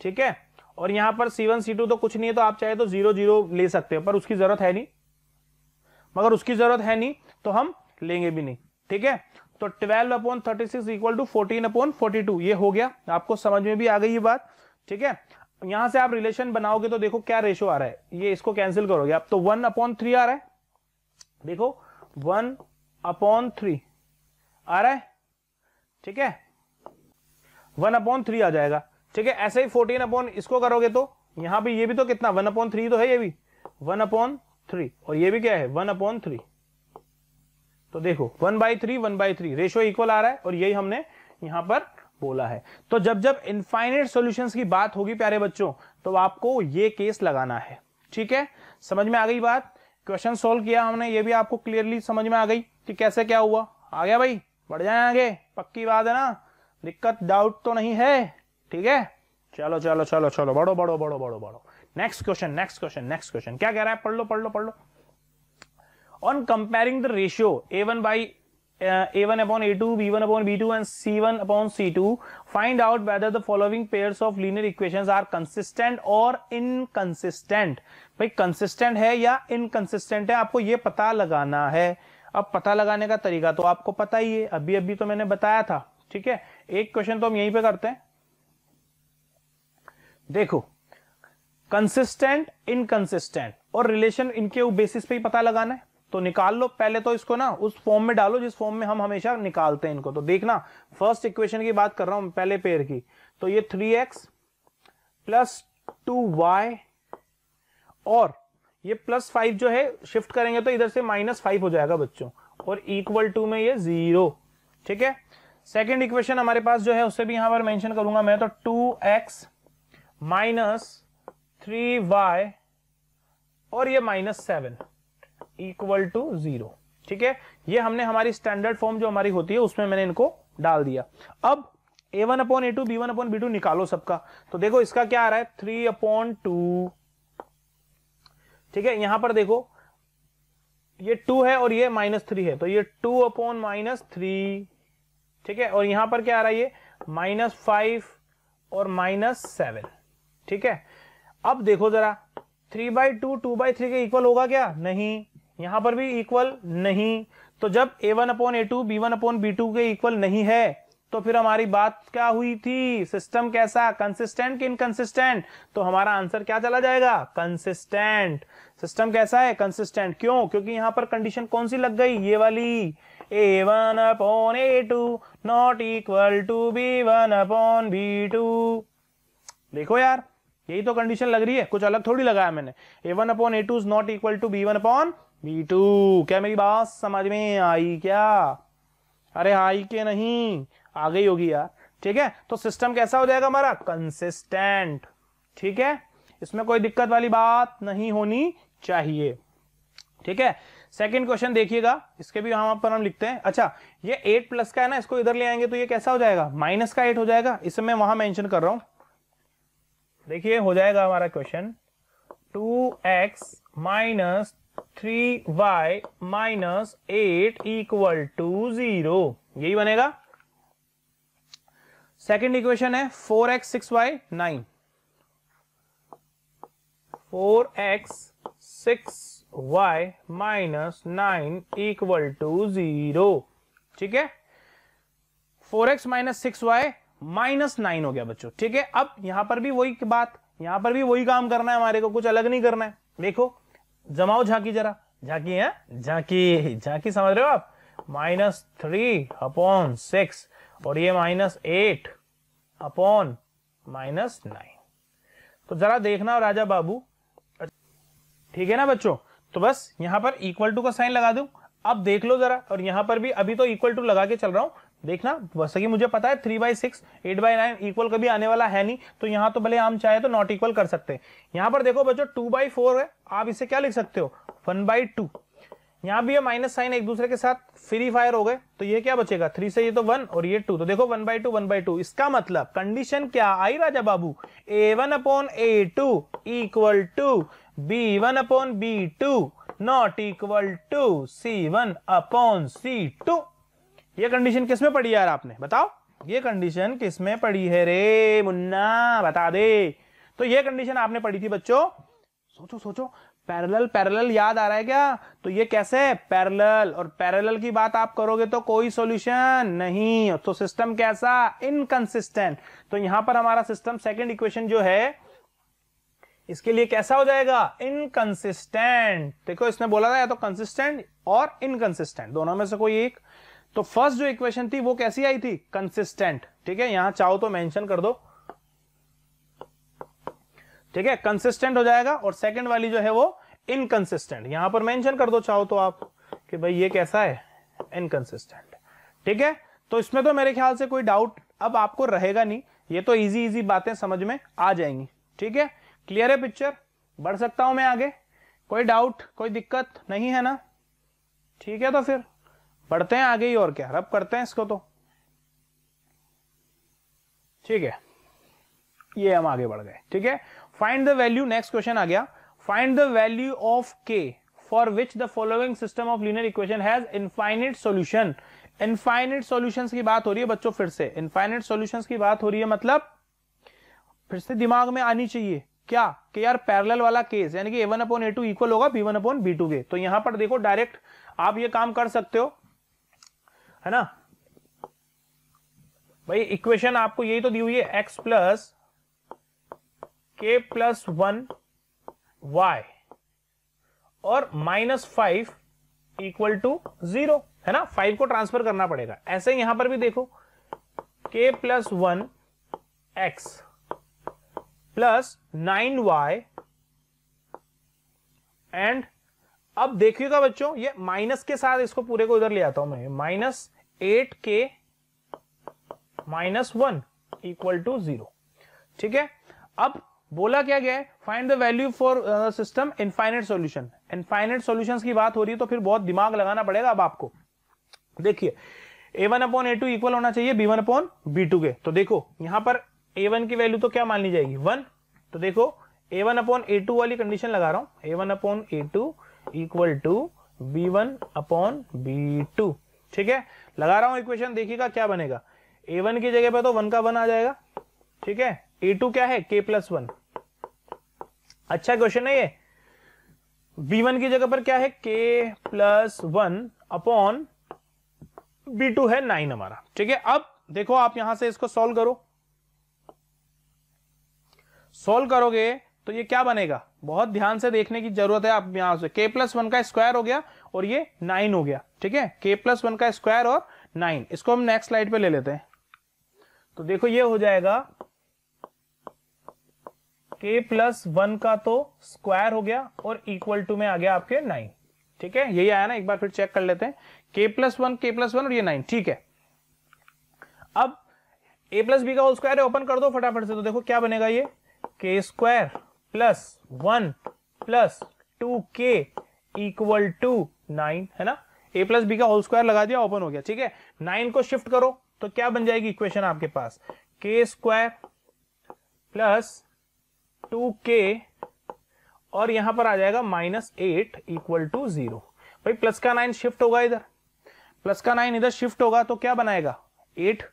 ठीक है और यहां पर सी C2 तो कुछ नहीं है तो आप चाहे तो जीरो जीरो ले सकते हो पर उसकी जरूरत है नहीं मगर उसकी जरूरत है नहीं तो हम लेंगे भी नहीं ठीक है तो 12 upon thirty six equal to fourteen upon forty two ये हो गया आपको समझ में भी आ गई ये बात ठीक है यहां से आप रिलेशन बनाओगे तो देखो क्या रेशो आ रहा है ये इसको कैंसिल करोगे आप तो वन अपॉन थ्री आ रहा है देखो वन अपॉन थ्री आ रहा है ठीक है वन अपॉन थ्री आ जाएगा ठीक है ऐसे ही फोर्टीन अपॉन इसको करोगे तो यहां पे ये भी तो कितना वन अपॉन थ्री तो है ये भी वन अपॉन थ्री और ये भी क्या है वन अपॉन थ्री तो देखो one by three one by three ratio equal आ रहा है और यही हमने यहां पर बोला है तो जब जब इनफाइनेट सॉल्यूशंस की बात होगी प्यारे बच्चों तो आपको ये केस लगाना है ठीक है समझ में आ गई बात क्वेश्चन सोल्व किया हमने ये भी आपको क्लियरली समझ में आ गई कि कैसे क्या हुआ आ गया भाई बढ़ जाए आगे पक्की बात है ना दिक्कत डाउट तो नहीं है ठीक है चलो चलो चलो चलो बढ़ो बढ़ो बढ़ो बढ़ो बढ़ो next question next question next question क्या कह रहा है पढ़ लो पढ़ लो पढ़ लो on comparing the ratio a one by a one upon A two B one upon B two and c one upon C two find out whether the following pair of linear equation are consistent और इनकंसिस्टेंट भाई कंसिस्टेंट है या इनकंसिस्टेंट है आपको ये पता लगाना है अब पता लगाने का तरीका तो आपको पता ही है अभी अभी तो मैंने बताया था ठीक है एक क्वेश्चन तो हम यहीं पे करते हैं देखो कंसिस्टेंट इनकंसिस्टेंट और रिलेशन इनके बेसिस पे ही पता लगाना है तो निकाल लो पहले तो इसको ना उस फॉर्म में डालो जिस फॉर्म में हम हमेशा निकालते हैं इनको तो देखना फर्स्ट इक्वेशन की बात कर रहा हूं पहले पेयर की तो ये three x plus two y और ये प्लस फाइव जो है शिफ्ट करेंगे तो इधर से माइनस फाइव हो जाएगा बच्चों और इक्वल टू में ये जीरो ठीक है सेकेंड इक्वेशन हमारे पास जो है उसे भी यहां पर मैंशन करूंगा मैं तो two x minus three y और ये minus seven equal to zero ठीक है ये हमने हमारी स्टैंडर्ड फॉर्म जो हमारी होती है उसमें मैंने इनको डाल दिया अब a one upon A two B one upon B two निकालो सबका तो देखो इसका क्या आ रहा है थ्री अपॉन टू ठीक है यहां पर देखो ये टू है और ये माइनस थ्री है तो ये टू अपॉन माइनस थ्री ठीक है और यहां पर क्या आ रहा है ये माइनस फाइव और माइनस सेवन ठीक है अब देखो जरा three by two two by three के इक्वल होगा क्या नहीं यहां पर भी इक्वल नहीं तो जब a one upon A two B one upon B two के इक्वल नहीं है तो फिर हमारी बात क्या हुई थी सिस्टम कैसा कंसिस्टेंट कि इनकंसिस्टेंट तो हमारा आंसर क्या चला जाएगा कंसिस्टेंट सिस्टम कैसा है कंसिस्टेंट क्यों क्योंकि यहां पर कंडीशन कौन सी लग गई ये वाली a one upon A two not equal to B one upon B two देखो यार यही तो कंडीशन लग रही है कुछ अलग थोड़ी लगाया मैंने a one upon A two is not equal to B one upon two क्या मेरी बात समझ में आई क्या अरे आई के नहीं आ गई होगी यार ठीक है तो सिस्टम कैसा हो जाएगा हमारा कंसिस्टेंट ठीक है इसमें कोई दिक्कत वाली बात नहीं होनी चाहिए ठीक है सेकंड क्वेश्चन देखिएगा इसके भी हम पर हम लिखते हैं अच्छा ये एट प्लस का है ना इसको इधर ले आएंगे तो ये कैसा हो जाएगा माइनस का एट हो जाएगा इसे मैं वहां मेंशन कर रहा हूं देखिए हो जाएगा हमारा question two x minus three y minus eight equal to zero यही बनेगा सेकेंड इक्वेशन है four x six y nine four x six y minus nine equal to zero ठीक है four x minus six y minus nine हो गया बच्चों ठीक है अब यहां पर भी वही बात यहां पर भी वही काम करना है हमारे को कुछ अलग नहीं करना है देखो जमाओ झांकी जरा झांकी है झांकी झांकी समझ रहे हो आप माइनस थ्री अपॉन सिक्स और ये minus eight upon minus nine तो जरा देखना राजा बाबू ठीक है ना बच्चों तो बस यहां पर इक्वल टू का साइन लगा दू अब देख लो जरा और यहां पर भी अभी तो इक्वल टू लगा के चल रहा हूं देखना वैसे कि मुझे पता है three by six eight by nine equal कभी आने वाला है नहीं तो यहाँ तो भले हम चाहे तो नॉट इक्वल कर सकते हैं यहाँ पर देखो बच्चों टू बाई फोर है आप इसे क्या लिख सकते हो वन बाई टू यहाँ भी ये माइनस साइन एक दूसरे के साथ फ्री फायर हो गए तो ये क्या बचेगा थ्री से ये तो वन और ये टू तो देखो one by two one by two इसका मतलब कंडीशन क्या आई राजा बाबू a one upon A two equal to B one upon B two not equal to C one upon C two ये कंडीशन किसमें पढ़ी पड़ी यार आपने बताओ ये कंडीशन किसमें पड़ी है रे मुन्ना बता दे तो ये कंडीशन आपने पढ़ी थी बच्चों सोचो सोचो पैरेलल पैरेलल याद आ रहा है क्या तो ये कैसे पैरेलल और पैरेलल की बात आप करोगे तो कोई सॉल्यूशन नहीं तो सिस्टम कैसा इनकंसिस्टेंट तो यहां पर हमारा सिस्टम सेकंड इक्वेशन जो है इसके लिए कैसा हो जाएगा इनकंसिस्टेंट देखो इसने बोला था या तो कंसिस्टेंट और इनकंसिस्टेंट दोनों में से कोई एक तो फर्स्ट जो इक्वेशन थी वो कैसी आई थी कंसिस्टेंट ठीक है यहां चाहो तो मेंशन कर दो ठीक है कंसिस्टेंट हो जाएगा और सेकंड वाली जो है वो इनकंसिस्टेंट यहां पर मेंशन कर दो चाहो तो आप कि भाई ये कैसा है इनकंसिस्टेंट ठीक है तो इसमें तो मेरे ख्याल से कोई डाउट अब आपको रहेगा नहीं ये तो इजी इजी बातें समझ में आ जाएंगी ठीक है क्लियर है पिक्चर बढ़ सकता हूं मैं आगे कोई डाउट कोई दिक्कत नहीं है ना ठीक है तो फिर बढ़ते हैं आगे ही और क्या रब करते हैं इसको तो ठीक है ये हम आगे बढ़ गए ठीक है find the value next question आ गया find the value of k for which the following system of linear equation has infinite solution infinite solutions की बात हो रही है बच्चों फिर से इनफाइनिट सॉल्यूशंस की बात हो रही है मतलब फिर से दिमाग में आनी चाहिए क्या कि यार पैरेलल वाला केस यानी कि a1 वन अपॉन ए टू इक्वल होगा b1 one upon B two के तो यहां पर देखो डायरेक्ट आप ये काम कर सकते हो है ना भाई इक्वेशन आपको यही तो दी हुई है x plus k plus one y और minus five equal to zero है ना फाइव को ट्रांसफर करना पड़ेगा ऐसे यहां पर भी देखो k plus one x plus nine y and अब देखिएगा बच्चों ये माइनस के साथ इसको पूरे को इधर ले आता हूं मैं minus eight k minus one equal to zero ठीक है अब बोला क्या गया है find the value for system infinite solution infinite solutions की बात हो रही है तो फिर बहुत दिमाग लगाना पड़ेगा अब आपको देखिए a one upon A two equal होना चाहिए b one upon B two के तो देखो यहां पर ए वन की वैल्यू तो क्या मान ली जाएगी वन तो देखो ए वन अपॉन ए टू वाली कंडीशन लगा रहा हूं a one upon A two equal to B one upon B two ठीक है लगा रहा हूं इक्वेशन देखिएगा क्या बनेगा ए वन की जगह पे तो वन का वन आ जाएगा ठीक है ए टू क्या है के प्लस वन अच्छा क्वेश्चन है ये बी वन की जगह पर क्या है k plus one upon B two है नाइन हमारा ठीक है अब देखो आप यहां से इसको सॉल्व करो सोल्व करोगे तो ये क्या बनेगा बहुत ध्यान से देखने की जरूरत है आप यहां से के प्लस वन का स्क्वायर हो गया और ये नाइन हो गया ठीक है के प्लस वन का स्क्वायर और नाइन इसको हम नेक्स्ट स्लाइड पे ले लेते हैं तो देखो ये हो जाएगा के प्लस वन का तो स्क्वायर हो गया और इक्वल टू में आ गया आपके नाइन ठीक है यही आया ना एक बार फिर चेक कर लेते हैं k plus one k plus one और ये नाइन ठीक है अब ए प्लस बी का होल स्क्वायर ओपन कर दो फटाफट से तो देखो क्या बनेगा ये k square plus one plus two के इक्वल टू नाइन है ना ए प्लस बी का होल स्क्वायर लगा दिया ओपन हो गया ठीक है नाइन को शिफ्ट करो तो क्या बन जाएगी इक्वेशन आपके पास के स्क्वायर प्लस टू के और यहां पर आ जाएगा minus eight equal to zero भाई प्लस का नाइन शिफ्ट होगा इधर प्लस का नाइन इधर शिफ्ट होगा तो क्या बनाएगा एट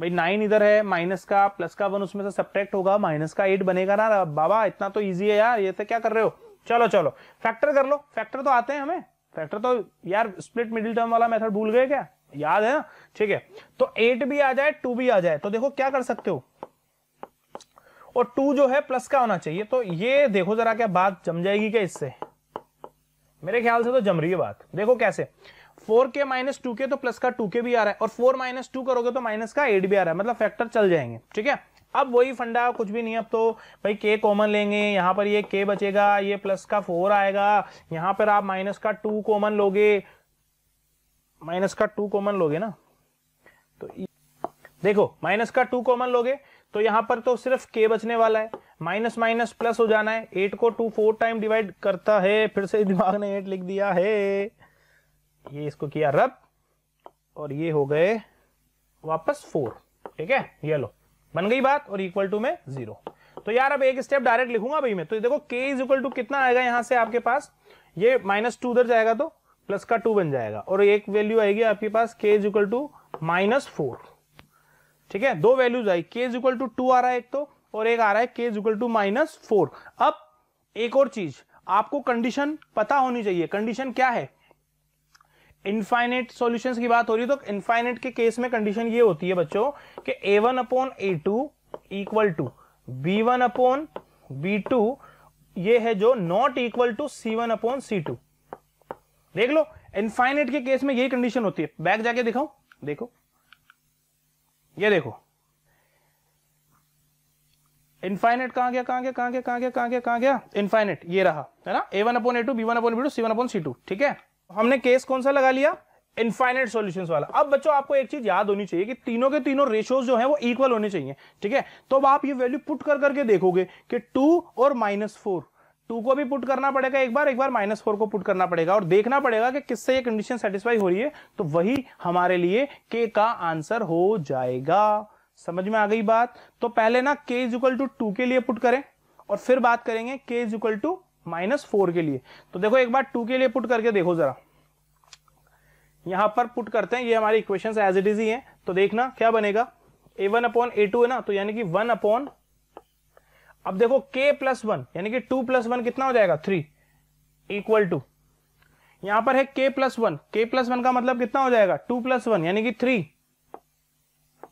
भाई नाइन इधर है माइनस का प्लस का वन उसमें से सब्ट्रैक्ट होगा माइनस का एट बनेगा ना बाबा इतना तो इजी है यार ये से क्या कर रहे हो चलो चलो फैक्टर कर लो फैक्टर तो आते हैं हमें फैक्टर तो यार स्प्लिट मिडिल टर्म वाला मेथड भूल गए क्या याद है ना ठीक है तो एट भी आ जाए टू भी आ जाए तो देखो क्या कर सकते हो और टू जो है प्लस का होना चाहिए तो ये देखो जरा क्या बात जम जाएगी क्या इससे मेरे ख्याल से तो जम रही है बात देखो कैसे फोर के माइनस टू के तो प्लस का टू के भी आ रहा है और फोर माइनस टू करोगे तो माइनस का एट भी आ रहा है मतलब फैक्टर चल जाएंगे ठीक है अब वही फंडा कुछ भी नहीं अब तो भाई के कॉमन लेंगे यहाँ पर ये के बचेगा ये प्लस का फोर आएगा यहाँ पर आप माइनस का टू कॉमन लोगे माइनस का टू कॉमन लोगे ना तो देखो माइनस का टू कॉमन लोगे तो यहाँ पर तो सिर्फ के बचने वाला है माइनस माइनस प्लस हो जाना है एट को टू फोर टाइम डिवाइड करता है फिर से दिमाग ने एट लिख दिया है ये इसको किया रब और ये हो गए वापस फोर ठीक है ये लो बन गई बात और इक्वल टू में जीरो तो यार अब एक स्टेप डायरेक्ट लिखूंगा भाई मैं तो देखो के इज इक्वल टू कितना आएगा यहां से आपके पास ये माइनस टू उधर जाएगा तो प्लस का टू बन जाएगा और एक वैल्यू आएगी आपके पास k is equal to minus four ठीक है दो वैल्यूज आई k is equal to two आ रहा है एक तो और एक आ रहा है k is equal to minus four अब एक और चीज आपको कंडीशन पता होनी चाहिए कंडीशन क्या है इनफाइनेट सॉल्यूशंस की बात हो रही है तो इनफाइनेट के केस में कंडीशन ये होती है बच्चों कि ए one upon A two equal to B one upon B two ये है जो not equal to C one upon C two देख लो इनफाइनेट के केस में यही कंडीशन होती है बैक जाके दिखाओ देखो ये देखो इनफाइनेट कहां गया कहां गया कहां गया कहां गया कहां गया कहां गया इनफाइनेट ये रहा है ना ए वन अपॉन ए two B one upon B two सी वन अपॉन सी टू ठीक है हमने केस कौन सा लगा लिया इनफाइनाइट सॉल्यूशंस वाला अब बच्चों आपको एक चीज याद होनी चाहिए कि तीनों के तीनों रेशोज जो हैं वो इक्वल होने चाहिए ठीक है तो अब आप ये वैल्यू पुट कर करके देखोगे कि टू और माइनस फोर टू को भी पुट करना पड़ेगा एक बार एक बार माइनस फोर को पुट करना पड़ेगा और देखना पड़ेगा कि किससे ये कंडीशन सेटिस्फाई हो रही है तो वही हमारे लिए के का आंसर हो जाएगा समझ में आ गई बात तो पहले ना के इज इक्वल टू टू के लिए पुट करें और फिर बात करेंगे k is equal to minus four के लिए तो देखो एक बार टू के लिए पुट करके देखो जरा यहां पर पुट करते हैं ये हमारी इक्वेशन एज इट इज ही है तो देखना क्या बनेगा a one upon A two है ना तो यानी कि वन अपॉन अब देखो के प्लस वन यानी कि टू प्लस वन कितना हो जाएगा थ्री इक्वल टू यहां पर है k plus one k plus one का मतलब कितना हो जाएगा टू प्लस वन यानी कि थ्री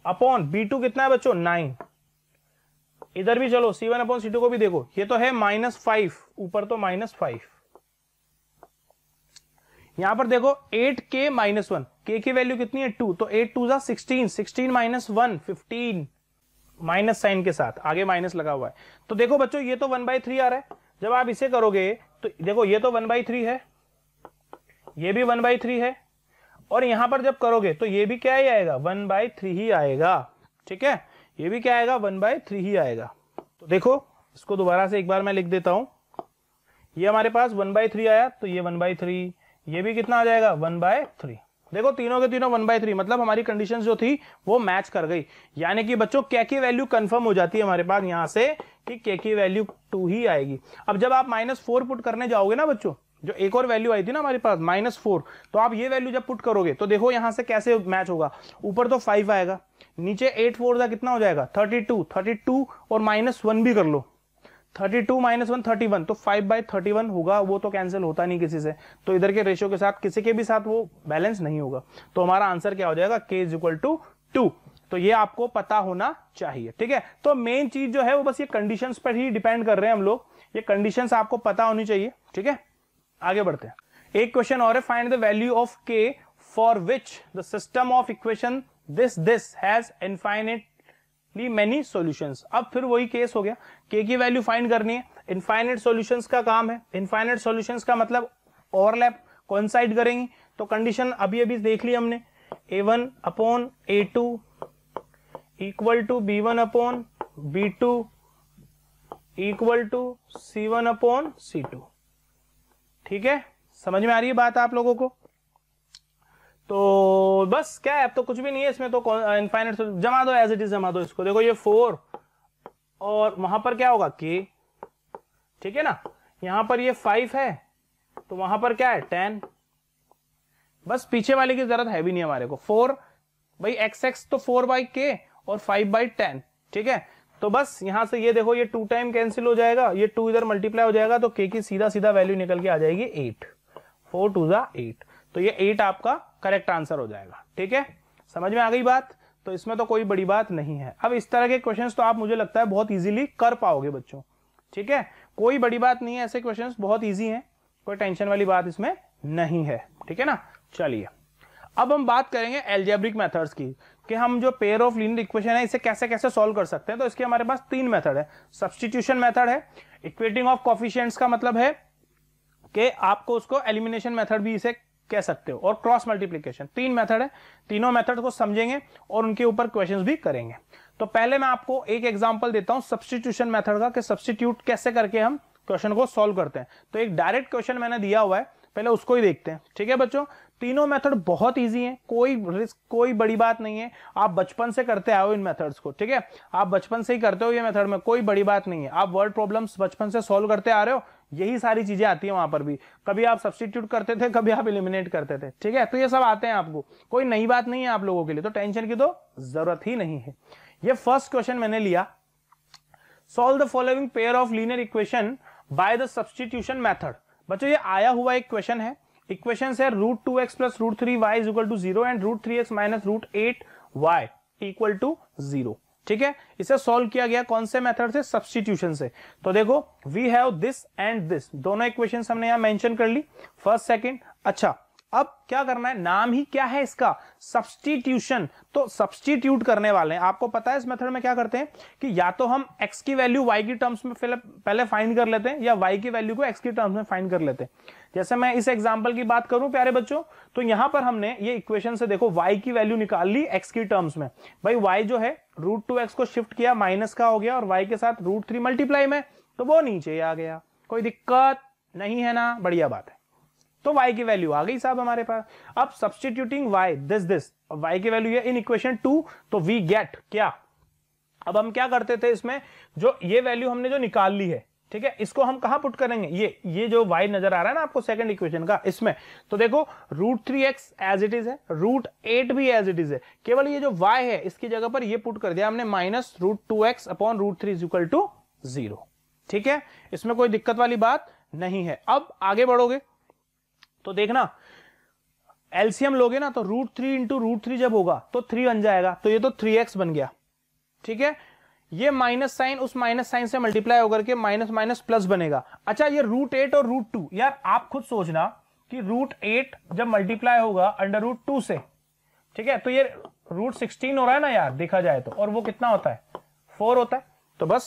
अपॉन बी टू कितना है बच्चों नाइन इधर भी चलो सी वन अपॉन सी टू को भी देखो ये तो है माइनस फाइव ऊपर तो माइनस फाइव यहां पर देखो एट के माइनस वन के की वैल्यू कितनी है टू तो eight two sixteen sixteen minus one fifteen minus sign के साथ आगे माइनस लगा हुआ है तो देखो बच्चों ये तो वन बाई थ्री आ रहा है जब आप इसे करोगे तो देखो ये तो वन बाई थ्री है ये भी वन बाई थ्री है और यहां पर जब करोगे तो ये भी क्या ही आएगा वन बाई थ्री ही आएगा ठीक है ये भी क्या आएगा वन बाय थ्री ही आएगा तो देखो इसको दोबारा से एक बार मैं लिख देता हूं ये हमारे पास वन बाय थ्री आया तो ये वन बाय थ्री ये भी कितना आ जाएगा वन बाय थ्री देखो तीनों के तीनों वन बाय थ्री मतलब हमारी कंडीशन जो थी वो मैच कर गई यानी कि बच्चों के की वैल्यू कन्फर्म हो जाती है हमारे पास यहाँ से कि के की वैल्यू टू ही आएगी अब जब आप माइनस फोर पुट करने जाओगे ना बच्चों जो एक और वैल्यू आई थी ना हमारे पास माइनस फोर तो आप ये वैल्यू जब पुट करोगे तो देखो यहाँ से कैसे मैच होगा ऊपर तो फाइव आएगा नीचे एट फोर का कितना हो जाएगा थर्टी टू थर्टी टू और माइनस वन भी कर लो thirty two minus one thirty one तो फाइव बाई थर्टी वन होगा वो तो कैंसिल होता नहीं किसी से तो इधर के रेशियो के साथ किसी के भी साथ वो बैलेंस नहीं होगा तो हमारा आंसर क्या हो जाएगा के इज इक्वल टू टू तो ये आपको पता होना चाहिए ठीक है तो मेन चीज जो है वो बस ये कंडीशंस पर ही डिपेंड कर रहे हैं हम लोग ये कंडीशंस आपको पता होनी चाहिए ठीक है आगे बढ़ते हैं एक क्वेश्चन और है find the value of k for which the system of equation this this has infinitely many solutions अब फिर वही केस हो गया के की वैल्यू फाइंड करनी है इनफाइनेट सॉल्यूशंस का काम है इनफाइनेट सॉल्यूशंस का मतलब ओवरलैप कॉन्साइड करेंगे तो कंडीशन अभी अभी देख ली हमने a one upon A two equal to B one upon B two equal to C one upon C two ठीक है समझ में आ रही है बात आप लोगों को तो बस क्या है अब तो कुछ भी नहीं है इसमें तो इनफाइनेट जमा दो एज इट इज जमा दो इसको देखो ये फोर और वहां पर क्या होगा के ठीक है ना यहां पर ये फाइव है तो वहां पर क्या है टेन बस पीछे वाले की जरूरत है भी नहीं हमारे को फोर भाई एक्स एक्स तो फोर बाई के और फाइव बाई टेन ठीक है तो बस यहां से ये देखो ये टू टाइम कैंसिल हो जाएगा ये टू इधर मल्टीप्लाई हो जाएगा तो के की सीधा सीधा वैल्यू निकल के आ जाएगी एट फोर टू ज़ा एट तो ये एट आपका करेक्ट आंसर हो जाएगा ठीक है समझ में आ गई बात तो इसमें तो कोई बड़ी बात नहीं है अब इस तरह के क्वेश्चन तो आप मुझे लगता है बहुत ईजिली कर पाओगे बच्चों ठीक है कोई बड़ी बात नहीं है ऐसे क्वेश्चन बहुत ईजी है कोई टेंशन वाली बात इसमें नहीं है ठीक है ना चलिए अब हम बात करेंगे एल्जेब्रिक मेथड्स की कि हम जो पेयर ऑफ लीनियर इक्वेशन है इसे कैसे कैसे सॉल्व कर सकते हैं तो इसके हमारे पास तीन मेथड है सब्सटीट्यूशन मेथड है इक्वेटिंग ऑफ कॉफिशियंट्स का मतलब है कि आपको उसको एलिमिनेशन मेथड भी इसे कह सकते हो और क्रॉस मल्टीप्लीकेशन तीन मेथड है तीनों मेथड को समझेंगे और उनके ऊपर क्वेश्चन भी करेंगे तो पहले मैं आपको एक एग्जाम्पल देता हूँ सब्सटीट्यूशन मेथड का कि सब्सटीट्यूट कैसे करके हम क्वेश्चन को सोल्व करते हैं तो एक डायरेक्ट क्वेश्चन मैंने दिया हुआ है पहले उसको ही देखते हैं ठीक है बच्चों तीनों मेथड बहुत इजी हैं कोई रिस्क कोई बड़ी बात नहीं है आप बचपन से करते आए हो इन मेथड्स को ठीक है आप बचपन से ही करते हो ये मेथड में कोई बड़ी बात नहीं है आप वर्ड प्रॉब्लम्स बचपन से सॉल्व करते आ रहे हो यही सारी चीजें आती है वहां पर भी कभी आप सब्सटीट्यूट करते थे कभी आप इलिमिनेट करते थे ठीक है तो ये सब आते हैं आपको कोई नई बात नहीं है आप लोगों के लिए तो टेंशन की तो जरूरत ही नहीं है ये फर्स्ट क्वेश्चन मैंने लिया solve the following pair of linear equation by the substitution method बच्चों ये आया हुआ एक क्वेश्चन है इक्वेशन है root two x plus root three y equal to zero and root three x minus root eight y equal to zero ठीक है इसे सॉल्व किया गया कौन से मेथड से सब्सटीट्यूशन से तो देखो we have this and this दोनों इक्वेशन हमने यहां मेंशन कर ली फर्स्ट सेकंड अच्छा अब क्या करना है नाम ही क्या है इसका सब्सटीट्यूशन तो सब्सटीट्यूट करने वाले हैं आपको पता है इस मेथड में क्या करते हैं कि या तो हम x की वैल्यू y की टर्म्स में पहले फाइंड कर लेते हैं या y की वैल्यू को x की टर्म्स में फाइंड कर लेते हैं जैसे मैं इस एग्जाम्पल की बात करूं प्यारे बच्चों तो यहां पर हमने ये इक्वेशन से देखो y की वैल्यू निकाल ली x की टर्म्स में भाई y जो है रूट टू को शिफ्ट किया माइनस का हो गया और y के साथ रूट थ्री मल्टीप्लाई में तो वो नीचे आ गया कोई दिक्कत नहीं है ना बढ़िया बात है तो y की वैल्यू आ गई साहब हमारे पास अब substituting y this this y की वैल्यू है इन इक्वेशन टू तो वी गेट क्या अब हम क्या करते थे इसमें जो ये वैल्यू हमने जो निकाल ली है ठीक है इसको हम कहा पुट करेंगे ये ये जो y नजर आ रहा है ना आपको सेकंड इक्वेशन का इसमें तो देखो root three x as it is है रूट एट भी एज इट इज है केवल ये जो y है इसकी जगह पर ये पुट कर दिया हमने minus root two x upon root three is equal to zero ठीक है इसमें कोई दिक्कत वाली बात नहीं है अब आगे बढ़ोगे तो देखना एलसीएम लोगे ना तो root three into root three जब होगा तो थ्री बन जाएगा तो ये तो थ्री एक्स बन गया ठीक है ये माइनस साइन उस माइनस साइन से मल्टीप्लाई होकर के माइनस माइनस प्लस बनेगा अच्छा ये रूट एट और रूट टू यार आप खुद सोचना कि रूट एट जब मल्टीप्लाई होगा अंडर रूट टू से ठीक है तो ये रूट सिक्सटीन हो रहा है ना यार देखा जाए तो और वो कितना होता है फोर होता है तो बस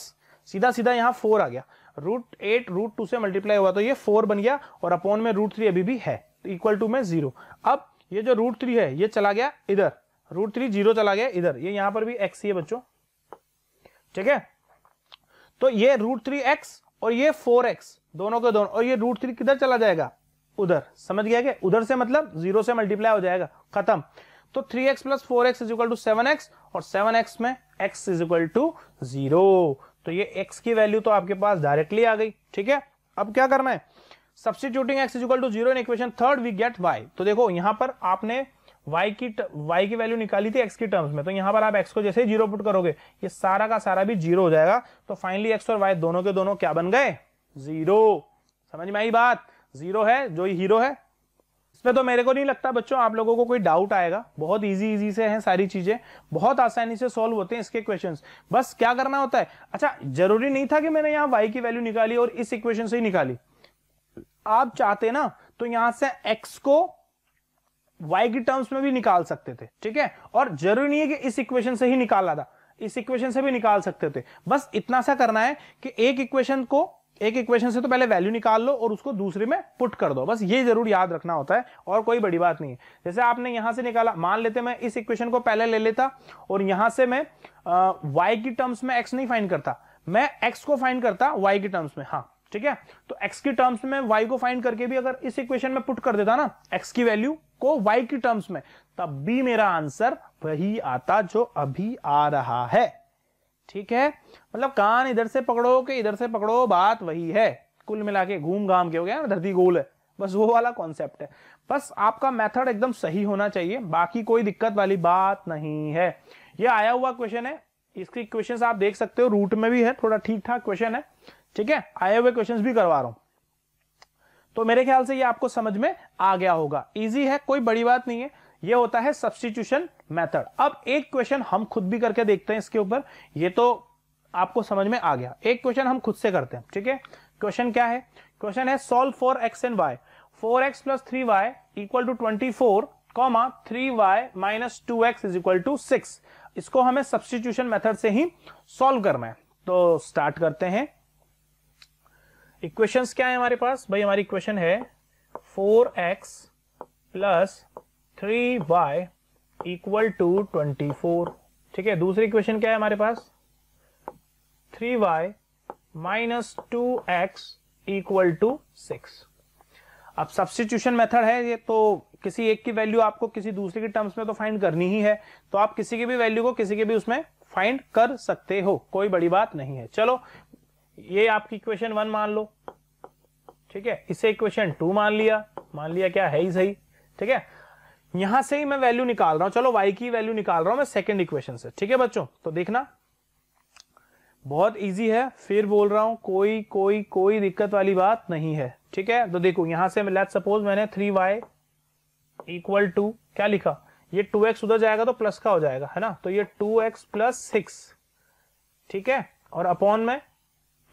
सीधा सीधा यहां फोर आ गया रूट एट रूट टू से मल्टीप्लाई हुआ तो ये फोर बन गया और अपॉन में रूट थ्री अभी भी है तो इक्वल टू में जीरो अब ये जो रूट थ्री है ये चला गया इधर रूट थ्री जीरो चला गया इधर ये यहां पर भी एक्स ही है बच्चों ठीक है तो ये रूट थ्री एक्स और ये फोर एक्स दोनों के दोनों और ये रूट थ्री किधर चला जाएगा उधर समझ गया क्या उधर से मतलब जीरो से मल्टीप्लाई हो जाएगा खत्म तो three x plus four x is equal to seven x और सेवन एक्स में x is equal to zero तो ये एक्स की वैल्यू तो आपके पास डायरेक्टली आ गई ठीक है अब क्या करना है substituting x is equal to zero in equation third we get y तो देखो यहां पर आपने y की y की वैल्यू निकाली थी x की टर्म्स में तो यहां पर आप x को जैसे ही जीरो पुट करोगे ये सारा का सारा भी जीरो हो जाएगा तो फाइनली x और y दोनों के दोनों क्या बन गए जीरो समझ में आई बात जीरो है जो हीरो है तो मेरे को नहीं लगता बच्चों आप लोगों को कोई डाउट आएगा बहुत इजी इजी से हैं सारी चीज़ें बहुत आसानी से सॉल्व होते हैं इसके क्वेश्चंस बस क्या करना होता है अच्छा जरूरी नहीं था कि मैंने यहाँ वाई की वैल्यू निकाली और इस इक्वेशन से ही निकाली आप चाहते ना तो यहां से एक्स को वाई की टर्म्स में भी निकाल सकते थे ठीक है और जरूरी नहीं है कि इस इक्वेशन से ही निकाला था इस इक्वेशन से भी निकाल सकते थे बस इतना सा करना है कि एक इक्वेशन को एक इक्वेशन से तो पहले वैल्यू निकाल लो और उसको दूसरे में पुट कर दो बस ये जरूर याद रखना होता है और कोई बड़ी बात नहीं है जैसे आपने यहां से निकाला मान लेते मैं इस इक्वेशन को पहले ले लेता और यहां से मैं वाई की टर्म्स में एक्स नहीं फाइंड करता मैं एक्स को फाइंड करता वाई की टर्म्स में हाँ ठीक है तो एक्स की टर्म्स में वाई को फाइंड करके भी अगर इस इक्वेशन में पुट कर देता ना एक्स की वैल्यू को वाई की टर्म्स में तब भी मेरा आंसर वही आता जो अभी आ रहा है ठीक है मतलब कान इधर से पकड़ो कि इधर से पकड़ो बात वही है कुल मिला के घूम घाम के हो गया धरती गोल है बस वो वाला कॉन्सेप्ट है बस आपका मेथड एकदम सही होना चाहिए बाकी कोई दिक्कत वाली बात नहीं है ये आया हुआ क्वेश्चन है इसके क्वेश्चंस आप देख सकते हो रूट में भी है थोड़ा ठीक ठाक क्वेश्चन है ठीक है आए हुए क्वेश्चंस भी करवा रहा हूं तो मेरे ख्याल से ये आपको समझ में आ गया होगा इजी है कोई बड़ी बात नहीं है ये होता है सब्सटीट्यूशन मेथड अब एक क्वेश्चन हम खुद भी करके देखते हैं इसके ऊपर ये तो आपको समझ में आ गया एक क्वेश्चन हम खुद से करते हैं ठीक है क्वेश्चन क्या है क्वेश्चन है solve four x and y four x plus three y equal to twenty four comma three y minus two x is equal to six इसको हमें सब्सटीट्यूशन मेथड से ही सॉल्व करना है तो स्टार्ट करते हैं इक्वेशंस क्या है हमारे पास भाई हमारी इक्वेशन है four x plus three y equal to twenty four ठीक है दूसरी क्वेश्चन क्या है हमारे पास three y minus two x equal to six अब सब्सटीट्यूशन मेथड है ये तो किसी एक की वैल्यू आपको किसी दूसरे के टर्म्स में तो फाइंड करनी ही है तो आप किसी की भी वैल्यू को किसी के भी उसमें फाइंड कर सकते हो कोई बड़ी बात नहीं है चलो ये आपकी इक्वेशन वन मान लो ठीक है इसे इक्वेशन टू मान लिया मान लिया क्या है ही सही ठीक है यहां से ही मैं वैल्यू निकाल रहा हूं चलो वाई की वैल्यू निकाल रहा हूं मैं सेकेंड इक्वेशन से ठीक है बच्चों तो देखना बहुत इजी है फिर बोल रहा हूं कोई कोई कोई दिक्कत वाली बात नहीं है ठीक है तो देखो यहां से लेट सपोज मैंने थ्री वाई इक्वल टू क्या लिखा ये टू एक्स उधर जाएगा तो प्लस का हो जाएगा है ना तो ये टू एक्स प्लस सिक्स ठीक है और अपॉन में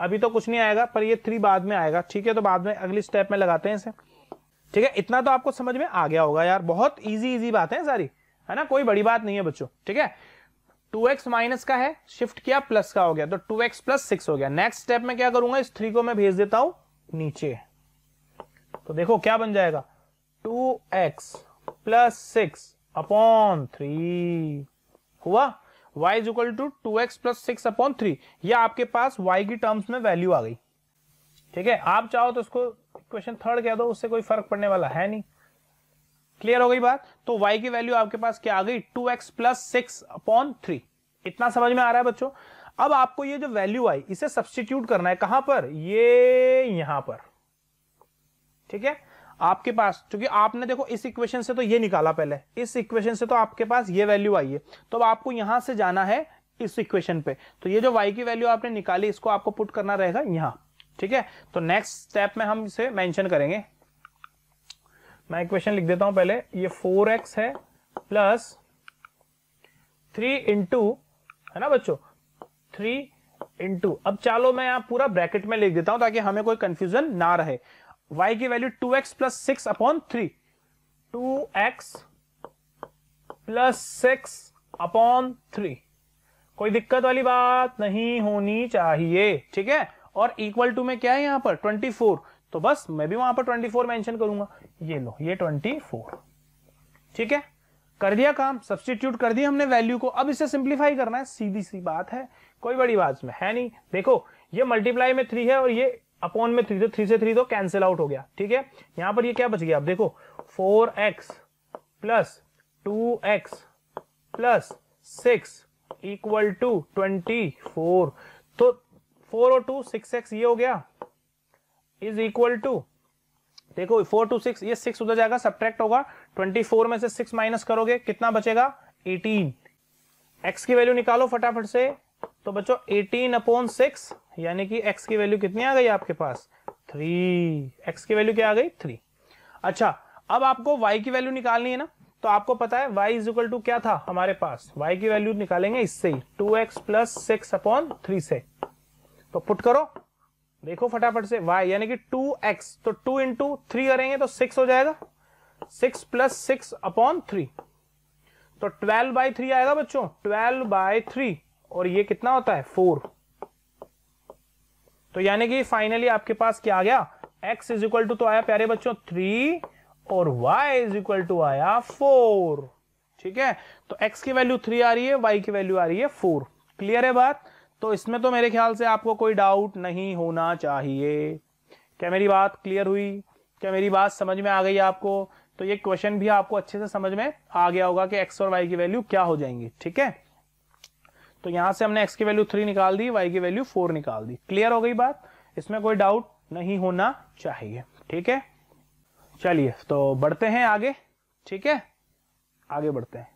अभी तो कुछ नहीं आएगा पर ये थ्री बाद में आएगा ठीक है तो बाद में अगली स्टेप में लगाते हैं इसे ठीक है इतना तो आपको समझ में आ गया होगा यार बहुत इजी इजी बात है सारी है ना कोई बड़ी बात नहीं है बच्चों ठीक है टू एक्स माइनस का है शिफ्ट किया प्लस का हो गया तो टू एक्स प्लस सिक्स हो गया नेक्स्ट स्टेप में क्या करूंगा इस थ्री को मैं भेज देता हूं नीचे तो देखो क्या बन जाएगा two x plus six upon three हुआ y is equal to two x plus six upon three यह आपके पास y की टर्म्स में वैल्यू आ गई ठीक है आप चाहो तो इसको क्वेश्चन थर्ड कह दो उससे कोई फर्क पड़ने वाला है नहीं क्लियर हो गई बात तो y की वैल्यू आपके पास क्या आ गई 2x x plus six upon three इतना समझ में आ रहा है बच्चों अब आपको ये जो वैल्यू आई इसे सब्सटीट्यूट करना है कहां पर ये यहां पर ठीक है आपके पास क्योंकि आपने देखो इस इक्वेशन से तो ये निकाला पहले इस इक्वेशन से तो आपके पास ये वैल्यू आई है तो अब आपको यहां से जाना है इस इक्वेशन पे तो ये जो y की वैल्यू आपने निकाली इसको आपको पुट करना रहेगा यहां ठीक है तो नेक्स्ट स्टेप में हम इसे मेंशन करेंगे मैं क्वेश्चन लिख देता हूं पहले ये फोर एक्स है प्लस थ्री इंटू है ना बच्चों थ्री इंटू अब चालो मैं यहां पूरा ब्रैकेट में लिख देता हूं ताकि हमें कोई कंफ्यूजन ना रहे y की value two x plus six upon three two x plus six upon three कोई दिक्कत वाली बात नहीं होनी चाहिए ठीक है और इक्वल टू में क्या है यहां पर 24 तो बस मैं भी वहां पर 24 मेंशन करूंगा ये लो ये 24 ठीक है कर दिया काम सब्सटीट्यूट कर दिया हमने वैल्यू को अब इसे सिंप्लीफाई करना है सीधी सी बात है कोई बड़ी बात में है नहीं देखो ये मल्टीप्लाई में थ्री है और ये अपॉन में थ्री तो थ्री से थ्री तो कैंसिल आउट हो गया ठीक है यहां पर ये क्या बच गया अब देखो four x plus two x plus six equal to twenty four तो फोर और टू सिक्स एक्स ये हो गया इज इक्वल टू देखो फोर टू सिक्स ये सिक्स उधर जाएगा सब्ट्रैक्ट होगा ट्वेंटी फोर में से सिक्स माइनस करोगे कितना बचेगा एटीन एक्स की वैल्यू निकालो फटाफट से तो बच्चों एटीन अपॉन सिक्स यानी कि एक्स की वैल्यू कितनी आ गई आपके पास थ्री एक्स की वैल्यू क्या आ गई थ्री अच्छा अब आपको वाई की वैल्यू निकालनी है ना तो आपको पता है y इज इक्वल टू क्या था हमारे पास y की वैल्यू निकालेंगे इससे ही two x plus six upon three से तो पुट करो देखो फटाफट से y यानी कि 2x तो 2 इंटू थ्री करेंगे तो 6 हो जाएगा 6 प्लस सिक्स अपॉन थ्री तो 12 बाई थ्री आएगा बच्चों 12 बाई थ्री और ये कितना होता है 4 तो यानी कि फाइनली आपके पास क्या आ गया x इज इक्वल टू तो आया प्यारे बच्चों थ्री और y इज इक्वल टू आया फोर ठीक है तो x की वैल्यू थ्री आ रही है y की वैल्यू आ रही है फोर क्लियर है बात तो इसमें तो मेरे ख्याल से आपको कोई डाउट नहीं होना चाहिए क्या मेरी बात क्लियर हुई क्या मेरी बात समझ में आ गई आपको तो ये क्वेश्चन भी आपको अच्छे से समझ में आ गया होगा कि एक्स और वाई की वैल्यू क्या हो जाएंगी ठीक है तो यहां से हमने एक्स की वैल्यू थ्री निकाल दी वाई की वैल्यू फोर निकाल दी क्लियर हो गई बात इसमें कोई डाउट नहीं होना चाहिए ठीक है चलिए तो बढ़ते हैं आगे ठीक है आगे बढ़ते हैं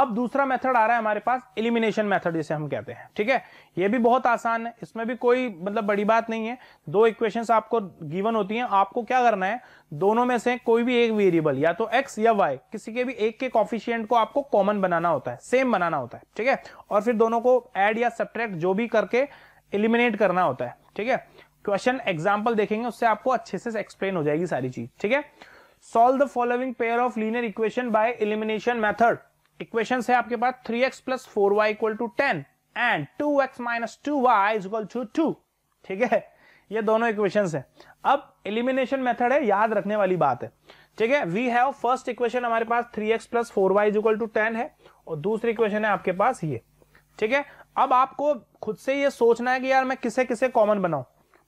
अब दूसरा मेथड आ रहा है हमारे पास एलिमिनेशन मेथड जिसे हम कहते हैं ठीक है ये भी बहुत आसान है इसमें भी कोई मतलब बड़ी बात नहीं है दो इक्वेशंस आपको गिवन होती हैं आपको क्या करना है दोनों में से कोई भी एक वेरिएबल या तो एक्स या वाई किसी के भी एक के कॉफिशियंट को आपको कॉमन बनाना होता है सेम बनाना होता है ठीक है और फिर दोनों को एड या सब्ट्रैक्ट जो भी करके एलिमिनेट करना होता है ठीक है क्वेश्चन एग्जाम्पल देखेंगे उससे आपको अच्छे से एक्सप्लेन हो जाएगी सारी चीज ठीक है solve the following pair of linear equation by elimination method equation है आपके पास three x plus four y equal to ten and two x minus two y is equal to two ठीक है ये दोनों इक्वेशन है अब एलिमिनेशन मेथड है याद रखने वाली बात है ठीक है वी हैव फर्स्ट इक्वेशन हमारे पास three x plus four y equal to ten है और दूसरी इक्वेशन है आपके पास ये ठीक है अब आपको खुद से ये सोचना है कि यार मैं किसे किसे कॉमन बनाऊ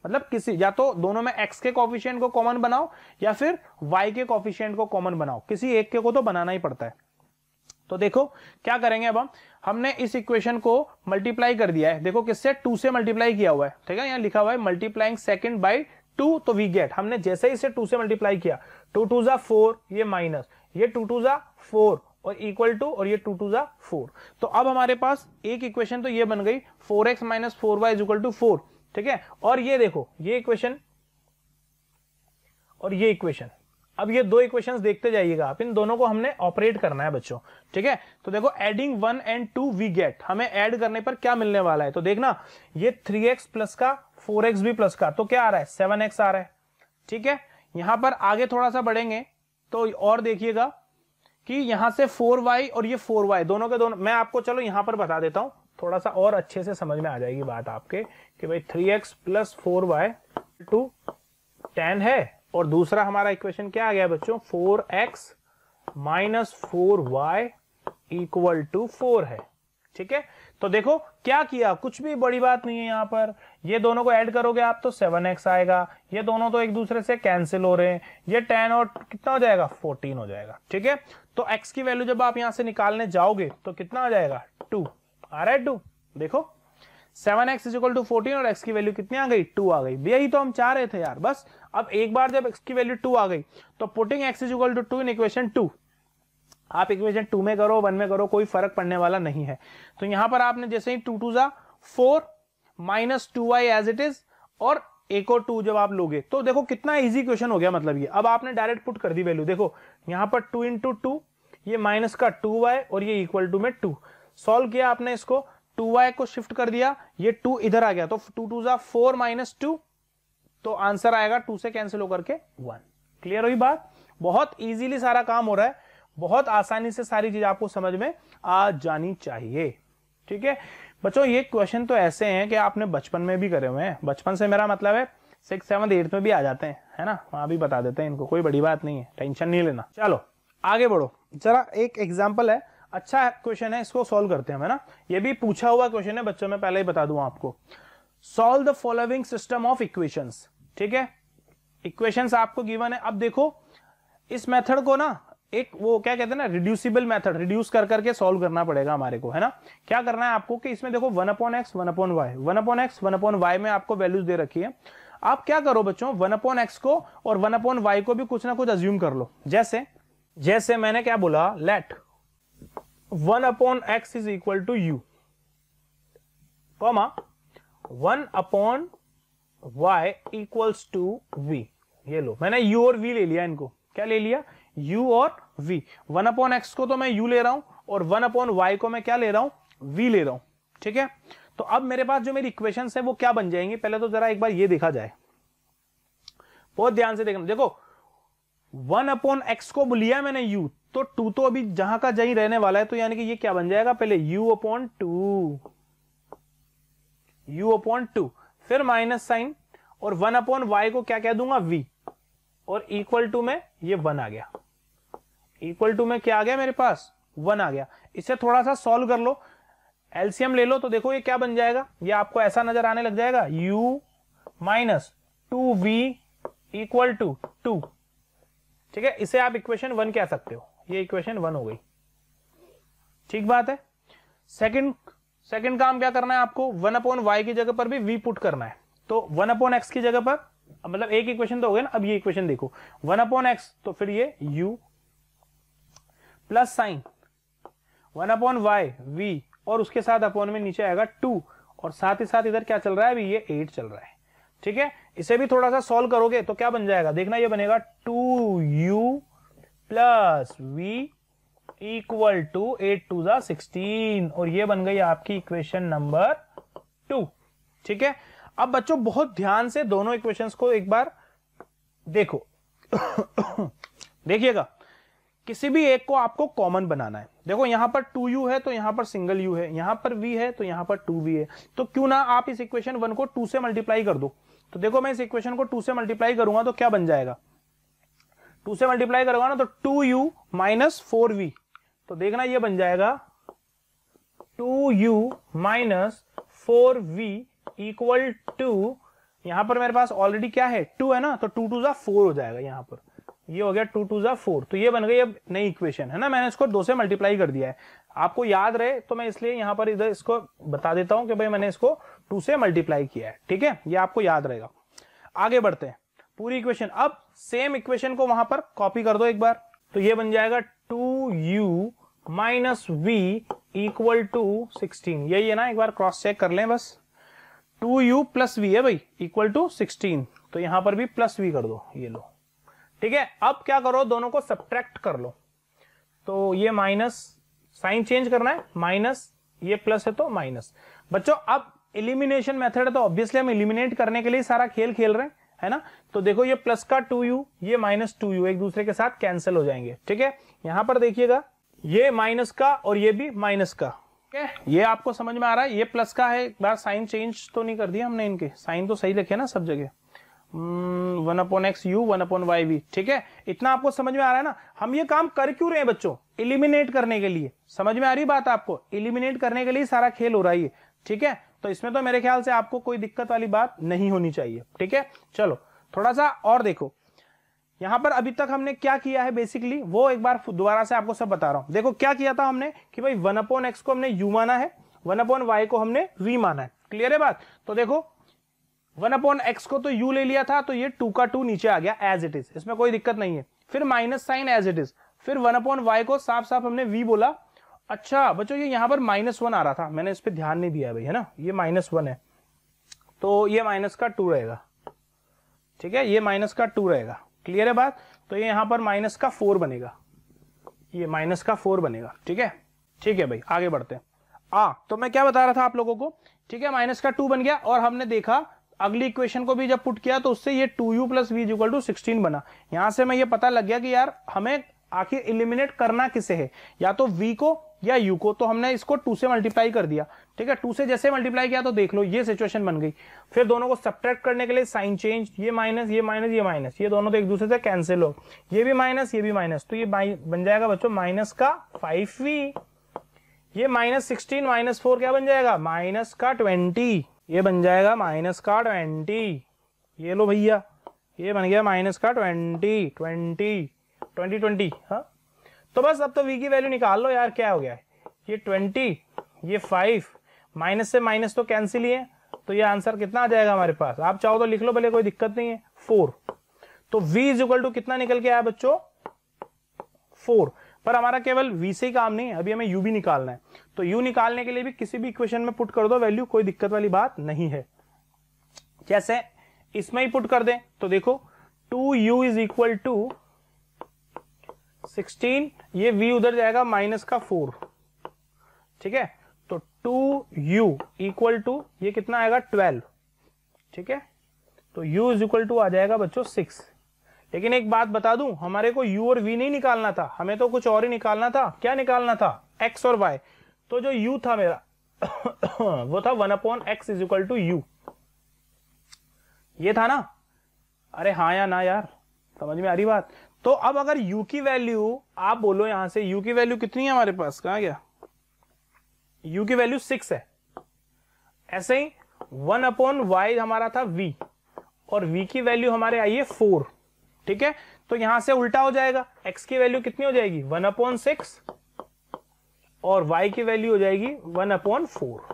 मतलब किसी या तो दोनों में x के कॉफिशियंट को कॉमन बनाओ या फिर y के कॉफिशियंट को कॉमन बनाओ किसी एक के को तो बनाना ही पड़ता है तो देखो क्या करेंगे अब हम हमने इस इक्वेशन को मल्टीप्लाई कर दिया है देखो किससे टू से मल्टीप्लाई किया हुआ है ठीक है यहाँ लिखा हुआ है मल्टीप्लाइंग सेकंड बाय टू तो वी गेट हमने जैसे ही इसे टू से मल्टीप्लाई किया टू टू जा फोर ये माइनस ये टू टू जा फोर और इक्वल टू और ये टू टू जा फोर तो अब हमारे पास एक इक्वेशन तो ये बन गई four x minus four y equal to four ठीक है और ये देखो ये इक्वेशन और ये इक्वेशन अब ये दो इक्वेशंस देखते जाइएगा आप इन दोनों को हमने ऑपरेट करना है बच्चों ठीक है तो देखो adding one and two we get हमें ऐड करने पर क्या मिलने वाला है तो देखना ये थ्री एक्स प्लस का फोर एक्स भी प्लस का तो क्या आ रहा है सेवन एक्स आ रहा है ठीक है यहां पर आगे थोड़ा सा बढ़ेंगे तो और देखिएगा कि यहां से फोर वाई और ये फोर वाई दोनों के दोनों मैं आपको चलो यहां पर बता देता हूं थोड़ा सा और अच्छे से समझ में आ जाएगी बात आपके कि भाई three x plus four y two ten है और दूसरा हमारा इक्वेशन क्या आ गया बच्चों four x minus four y equal to four है ठीक है तो देखो क्या किया कुछ भी बड़ी बात नहीं है यहां पर ये दोनों को ऐड करोगे आप तो सेवन एक्स आएगा ये दोनों तो एक दूसरे से कैंसिल हो रहे हैं ये टेन और कितना हो जाएगा फोर्टीन हो जाएगा ठीक है तो एक्स की वैल्यू जब आप यहां से निकालने जाओगे तो कितना आ जाएगा टू आ रहा है टू देखो seven x is equal to fourteen और एक्स की वैल्यू कितनी आ गई टू आ गई यही तो हम चाह रहे थे यार बस अब एक बार जब एक्स की वैल्यू टू आ गई तो putting x is equal to two in equation two आप इक्वेशन टू में करो वन में करो कोई फर्क पड़ने वाला नहीं है तो यहां पर आपने जैसे ही टू टू जा four minus two y as it is और एक और टू जब आप लोगे तो देखो कितना इजी क्वेश्चन हो गया मतलब ये अब आपने डायरेक्ट पुट कर दी वैल्यू देखो यहां पर टू इंटू टू ये माइनस का टू वाई और ये इक्वल टू में टू सॉल्व किया आपने इसको टू वाई को शिफ्ट कर दिया ये टू इधर आ गया तो टू टू जा फोर माइनस टू तो आंसर आएगा टू से कैंसिल होकर के वन क्लियर हुई बात बहुत इजीली सारा काम हो रहा है बहुत आसानी से सारी चीज आपको समझ में आ जानी चाहिए ठीक है बच्चों ये क्वेश्चन तो ऐसे हैं कि आपने बचपन में भी करे हुए हैं बचपन से मेरा मतलब है सिक्स सेवन एट्थ में भी आ जाते हैं है ना वहां भी बता देते हैं इनको कोई बड़ी बात नहीं है टेंशन नहीं लेना चलो आगे बढ़ो जरा एक एग्जाम्पल है अच्छा क्वेश्चन है इसको सॉल्व करते हैं ना ये भी पूछा हुआ क्वेश्चन है बच्चों में पहले ही बता दू आपको solve the following system of equations ठीक है इक्वेशंस आपको गिवन है अब देखो इस मेथड को ना एक वो क्या कहते हैं ना रिड्यूसिबल मेथड रिड्यूस कर करके सॉल्व करना पड़ेगा हमारे को है ना क्या करना है आपको कि इसमें देखो one upon x one upon y one upon x one upon y में आपको वैल्यूज दे रखी है आप क्या करो बच्चों वन अपॉन एक्स को और वन अपॉन वाई को भी कुछ ना कुछ अज्यूम कर लो जैसे जैसे मैंने क्या बोला let one upon x is equal to u comma one upon y equals to v ये लो मैंने यू और वी ले लिया इनको क्या ले लिया u और v वन अपॉन एक्स को तो मैं u ले रहा हूं और वन अपॉन वाई को मैं क्या ले रहा हूं v ले रहा हूं ठीक है तो अब मेरे पास जो मेरी इक्वेशन है वो क्या बन जाएंगे पहले तो जरा एक बार ये देखा जाए बहुत ध्यान से देखना देखो वन अपॉन एक्स को लिया मैंने u तो टू तो अभी जहां का जही रहने वाला है तो यानी कि ये क्या बन जाएगा पहले u upon two u upon two फिर माइनस साइन और वन अपॉन वाई को क्या कह दूंगा v और इक्वल टू में ये वन आ गया इक्वल टू में क्या आ गया मेरे पास वन आ गया इसे थोड़ा सा सॉल्व कर लो एलसीएम ले लो तो देखो ये क्या बन जाएगा ये आपको ऐसा नजर आने लग जाएगा u minus two v equal to two ठीक है इसे आप इक्वेशन वन कह सकते हो ये इक्वेशन वन हो गई ठीक बात है सेकंड सेकंड काम क्या करना है आपको वन अपॉन वाई की जगह पर भी वी पुट करना है तो वन अपॉन एक्स की जगह पर मतलब एक इक्वेशन तो हो गया ना अब ये इक्वेशन देखो वन अपॉन एक्स तो फिर ये u plus sign one upon y v और उसके साथ अपॉन में नीचे आएगा टू और साथ ही साथ इधर क्या चल रहा है अभी ये एट चल रहा है ठीक है इसे भी थोड़ा सा सॉल्व करोगे तो क्या बन जाएगा देखना ये बनेगा two u plus v equal to eight two जा सिक्सटीन और ये बन गई आपकी इक्वेशन नंबर टू ठीक है अब बच्चों बहुत ध्यान से दोनों इक्वेशंस को एक बार देखो देखिएगा किसी भी एक को आपको कॉमन बनाना है देखो यहां पर टू यू है तो यहां पर सिंगल यू है यहां पर वी है तो यहां पर टू वी है तो क्यों ना आप इस इक्वेशन वन को टू से मल्टीप्लाई कर दो तो देखो मैं इस इक्वेशन को टू से मल्टीप्लाई करूंगा तो क्या बन जाएगा टू से मल्टीप्लाई करोगे ना तो two u minus four v तो देखना ये बन जाएगा two u minus four v equal to यहां पर मेरे पास ऑलरेडी क्या है टू है ना तो टू टू जा फोर हो जाएगा यहां पर ये हो गया टू टू जा फोर तो ये बन गई अब नई इक्वेशन है ना मैंने इसको दो से मल्टीप्लाई कर दिया है आपको याद रहे तो मैं इसलिए यहां पर इधर इसको बता देता हूं कि भाई मैंने इसको टू से मल्टीप्लाई किया है ठीक है ये आपको याद रहेगा आगे बढ़ते हैं पूरी इक्वेशन अब सेम इक्वेशन को वहां पर कॉपी कर दो एक बार तो ये बन जाएगा two u minus v equal to sixteen यही है ना एक बार क्रॉस चेक कर लें बस टू यू प्लस वी है भाई इक्वल टू सिक्सटीन तो यहां पर भी प्लस वी कर दो ये लो ठीक है अब क्या करो दोनों को सब्ट्रैक्ट कर लो तो ये माइनस साइन चेंज करना है माइनस ये प्लस है तो माइनस बच्चों अब एलिमिनेशन मेथड है तो ऑब्वियसली हम एलिमिनेट करने के लिए सारा खेल खेल रहे हैं है ना तो देखो ये प्लस का टू यू ये माइनस टू यू एक दूसरे के साथ कैंसिल हो जाएंगे ठीक है यहां पर देखिएगा ये माइनस का और ये भी माइनस का है ये आपको समझ में आ रहा है ये प्लस का है एक बार साइन चेंज तो नहीं कर दिया हमने इनके साइन तो सही लिखे ना सब जगह one upon x u one upon y v ठीक है इतना आपको समझ में आ रहा है ना हम ये काम कर क्यों रहे हैं बच्चों इलिमिनेट करने के लिए समझ में आ रही बात आपको इलिमिनेट करने के लिए सारा खेल हो रहा है ठीक है तो इसमें तो मेरे ख्याल से आपको कोई दिक्कत वाली बात नहीं होनी चाहिए ठीक है चलो थोड़ा सा और देखो यहां पर अभी तक हमने क्या किया है बेसिकली वो एक बार दोबारा से आपको सब बता रहा हूं देखो क्या किया था हमने कि भाई वन अपॉन एक्स को हमने यू माना है वन अपॉन वाई को हमने वी माना है क्लियर है बात तो देखो वन अपॉन एक्स को तो यू ले लिया था तो ये टू का टू नीचे आ गया एज इट इज इसमें कोई दिक्कत नहीं है फिर minus sign as it is फिर वन अपॉन वाई को साफ साफ हमने वी बोला अच्छा बच्चों ये यहाँ पर माइनस वन आ रहा था मैंने इस पर ध्यान नहीं दिया भाई है ना ये माइनस वन है तो ये माइनस का टू रहेगा ठीक है ये माइनस का टू रहेगा क्लियर है बात तो ये यहाँ पर माइनस का फोर बनेगा ये माइनस का फोर बनेगा ठीक है ठीक है भाई आगे बढ़ते हैं आ तो मैं क्या बता रहा था आप लोगों को ठीक है माइनस का टू बन गया और हमने देखा अगली इक्वेशन को भी जब पुट किया तो उससे ये two u plus v equal to sixteen बना यहां से मैं ये पता लग गया कि यार हमें आखिर इलिमिनेट करना किसे है या तो v को या यू को तो हमने इसको टू से मल्टीप्लाई कर दिया ठीक है टू से जैसे मल्टीप्लाई किया तो देख लो ये सिचुएशन बन गई फिर दोनों को सब्ट्रैक्ट करने के लिए साइन चेंज ये माइनस ये माइनस ये माइनस ये दोनों तो एक दूसरे से कैंसिल हो ये भी माइनस ये भी माइनस तो ये बन जाएगा बच्चों माइनस का फाइव ये माइनस सिक्सटीन माइनस फोर क्या बन जाएगा माइनस का ट्वेंटी ये बन जाएगा माइनस का ट्वेंटी ये लो भैया ये बन गया माइनस का ट्वेंटी ट्वेंटी ट्वेंटी ट्वेंटी हाँ तो बस अब तो वी की वैल्यू निकाल लो यार क्या हो गया ये ट्वेंटी ये फाइव माइनस से माइनस तो कैंसिल ही है तो ये आंसर कितना आ जाएगा हमारे पास आप चाहो तो लिख लो भले कोई दिक्कत नहीं है फोर तो v इज इक्वल टू कितना निकल के आया बच्चों फोर पर हमारा केवल v से ही काम नहीं है अभी हमें u भी निकालना है तो u निकालने के लिए भी किसी भी इक्वेशन में पुट कर दो वैल्यू कोई दिक्कत वाली बात नहीं है जैसे इसमें ही पुट कर दें तो देखो two u is equal to sixteen ये v उधर जाएगा माइनस का फोर ठीक है तो टू यू इक्वल टू ये कितना आएगा ट्वेल्व ठीक है तो u इज इक्वल टू आ जाएगा बच्चों सिक्स लेकिन एक बात बता दूं हमारे को u और v नहीं निकालना था हमें तो कुछ और ही निकालना था क्या निकालना था x और y तो जो u था मेरा वो था one upon x is equal to u ये था ना अरे हाँ या ना यार समझ में आ रही बात तो अब अगर u की वैल्यू आप बोलो यहां से u की वैल्यू कितनी है हमारे पास कहा गया u की वैल्यू सिक्स है ऐसे ही वन अपॉन वाई हमारा था v और v की वैल्यू हमारे आई है फोर ठीक है तो यहां से उल्टा हो जाएगा x की वैल्यू कितनी हो जाएगी वन अपॉन सिक्स और y की वैल्यू हो जाएगी वन अपॉन फोर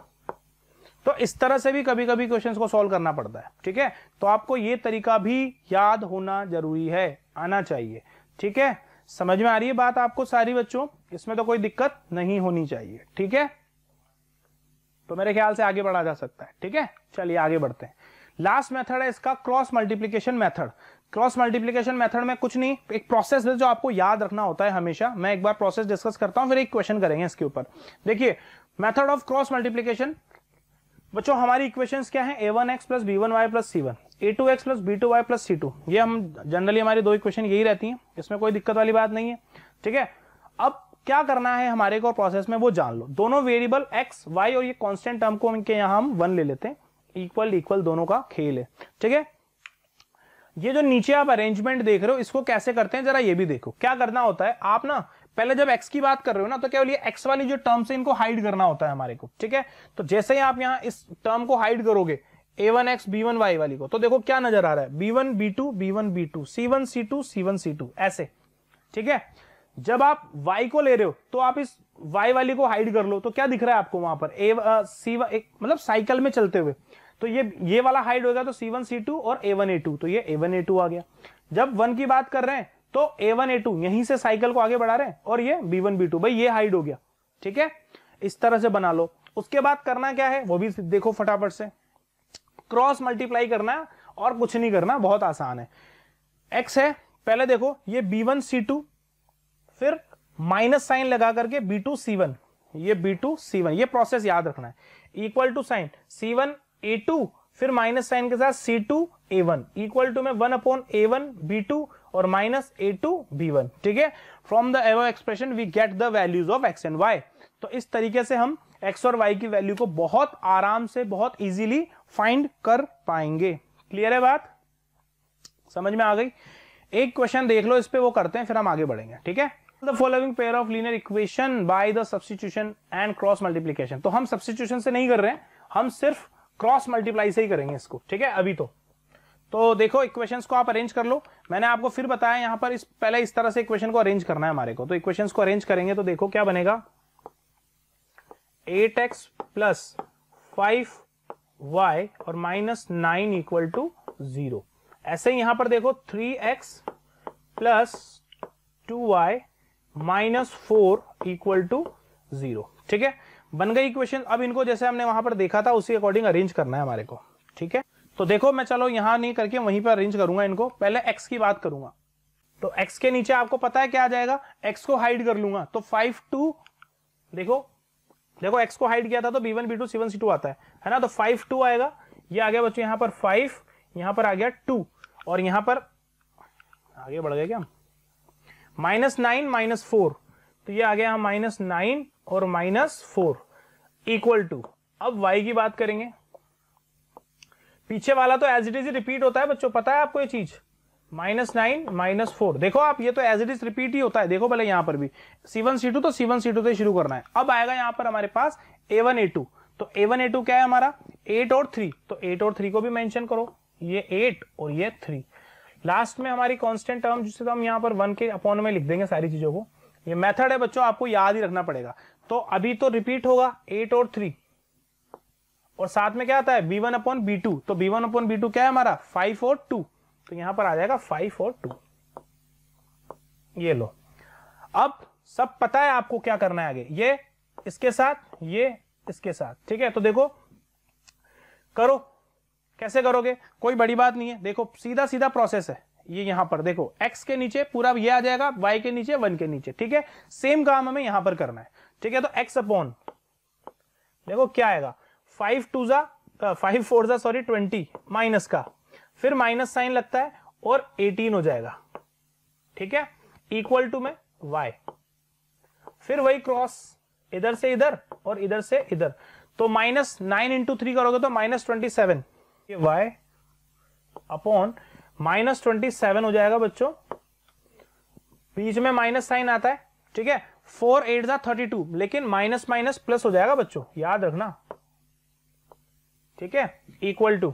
तो इस तरह से भी कभी कभी क्वेश्चंस को सॉल्व करना पड़ता है ठीक है तो आपको ये तरीका भी याद होना जरूरी है आना चाहिए ठीक है समझ में आ रही है बात आपको सारी बच्चों इसमें तो कोई दिक्कत नहीं होनी चाहिए ठीक है तो मेरे ख्याल से आगे बढ़ा जा सकता है ठीक है चलिए आगे बढ़ते हैं लास्ट मेथड है इसका cross multiplication method cross multiplication method में कुछ नहीं एक प्रोसेस है जो आपको याद रखना होता है हमेशा मैं एक बार प्रोसेस डिस्कस करता हूं फिर एक क्वेश्चन करेंगे इसके ऊपर देखिए मेथड ऑफ क्रॉस मल्टीप्लीकेशन बच्चों हमारी इक्वेशंस क्या है ए one x plus B one Y plus सी वन ए two x plus B two Y plus सी टू ये हम जनरली हमारी दो इक्वेशन यही रहती हैं इसमें कोई दिक्कत वाली बात नहीं है ठीक है अब क्या करना है हमारे को प्रोसेस में वो जान लो दोनों वेरिएबल एक्स वाई और ये कॉन्स्टेंट टर्म को इनके यहाँ हम वन ले लेते हैं इक्वल इक्वल दोनों का खेल है ठीक है ये जो नीचे आप अरेंजमेंट देख रहे हो इसको कैसे करते हैं जरा ये भी देखो क्या करना होता है आप ना पहले जब x की बात कर रहे हो ना तो क्या बोलिए x वाली जो टर्म है इनको हाइड करना होता है हमारे को ठीक है तो जैसे ही आप यहाँ इस टर्म को हाइड करोगे a one x b one y वाली को तो देखो क्या नजर आ रहा है B one B two B one B two सी वन सी टू सी वन सी टू ऐसे ठीक है जब आप y को ले रहे हो तो आप इस y वाली को हाइड कर लो तो क्या दिख रहा है आपको वहां पर ए सी एक मतलब साइकिल में चलते हुए तो ये ये वाला हाइड होगा तो सी वन सी टू और ए वन ए टू तो ये ए वन ए टू आ गया जब वन की बात कर रहे हैं तो ए वन ए टू यहीं से साइकिल को आगे बढ़ा रहे हैं और ये बी वन बी टू भाई ये हाइड हो गया ठीक है इस तरह से बना लो उसके बाद करना क्या है वो भी देखो फटाफट से क्रॉस मल्टीप्लाई करना और कुछ नहीं करना बहुत आसान है एक्स है पहले देखो ये बी वन सी टू फिर माइनस साइन लगा करके बी टू सी वन ये बी टू सी वन ये प्रोसेस याद रखना है equal to sign C one A two फिर माइनस साइन के साथ C two A one equal to में one upon A one B two और minus A two B one ठीक है from the above expression we get the values of X and Y तो इस तरीके से हम एक्स और वाई की वैल्यू को बहुत आराम से बहुत इजीली फाइंड कर पाएंगे क्लियर है बात समझ में आ गई एक क्वेश्चन देख लो इस पे वो करते हैं फिर हम आगे बढ़ेंगे ठीक है the following pair of linear equation by the substitution and cross multiplication तो हम सब्सिट्यूशन से नहीं कर रहे हैं हम सिर्फ क्रॉस मल्टीप्लाई से ही करेंगे इसको ठीक है अभी तो तो देखो इक्वेशंस को आप अरेंज कर लो मैंने आपको फिर बताया यहां पर इस पहले इस तरह से इक्वेशन को अरेंज करना है हमारे को तो इक्वेशंस को अरेंज करेंगे तो देखो क्या बनेगा eight X plus five Y और minus nine equal to zero ऐसे ही यहां पर देखो three x plus two Y minus four equal to zero ठीक है बन गई इक्वेशन अब इनको जैसे हमने वहां पर देखा था उसी अकॉर्डिंग अरेंज करना है हमारे को ठीक है तो देखो मैं चलो यहां नहीं करके वहीं पर अरेंज करूंगा इनको पहले एक्स की बात करूंगा तो एक्स के नीचे आपको पता है क्या आ जाएगा एक्स को हाइड कर लूंगा तो फाइव टू देखो देखो एक्स को हाइड किया था तो बी वन बी टू सी वन सी टू आता है है ना तो फाइव टू आएगा ये आ गया बच्चों यहां पर फाइव यहां पर आ गया टू और यहां पर आगे बढ़ गए क्या माइनस नाइन माइनस फोर तो ये आ गया माइनस नाइन और माइनस फोर इक्वल टू अब वाई की बात करेंगे पीछे वाला तो एज इट इज रिपीट होता है बच्चों पता है आपको ये चीज माइनस नाइन माइनस फोर देखो आप ये तो एज इट इज रिपीट ही होता है देखो पहले यहां पर भी सी वन सी टू तो सी वन सी टू से शुरू करना है अब आएगा यहाँ पर हमारे पास ए वन ए टू तो ए वन ए टू क्या है हमारा एट और थ्री तो एट और थ्री को भी मेंशन करो ये एट और ये थ्री लास्ट में हमारी कॉन्स्टेंट टर्म जिससे हम यहाँ पर वन के अपॉन में लिख देंगे सारी चीजों को ये मेथड है बच्चों आपको याद ही रखना पड़ेगा तो अभी तो रिपीट होगा एट और थ्री और साथ में क्या आता है B one upon B two तो B one upon B two क्या है हमारा फाइव और टू तो यहां पर आ जाएगा फाइव और टू ये लो अब सब पता है आपको क्या करना है आगे ये इसके साथ ये इसके साथ ठीक है तो देखो करो कैसे करोगे कोई बड़ी बात नहीं है देखो सीधा सीधा प्रोसेस है ये यहां पर देखो x के नीचे पूरा ये आ जाएगा y के नीचे वन के नीचे ठीक है सेम काम हमें यहां पर करना है ठीक है तो x अपॉन देखो क्या आएगा फाइव टू जा फाइव फोर जा सॉरी ट्वेंटी माइनस का फिर माइनस साइन लगता है और एटीन हो जाएगा ठीक है इक्वल टू में वाई फिर वही क्रॉस इधर से इधर और इधर से इधर तो माइनस नाइन इंटू थ्री करोगे तो माइनस ट्वेंटी सेवन ये Y upon minus twenty seven हो जाएगा बच्चों बीच में माइनस साइन आता है ठीक है फोर एट जा थर्टी टू लेकिन माइनस माइनस प्लस हो जाएगा बच्चों याद रखना ठीक है इक्वल टू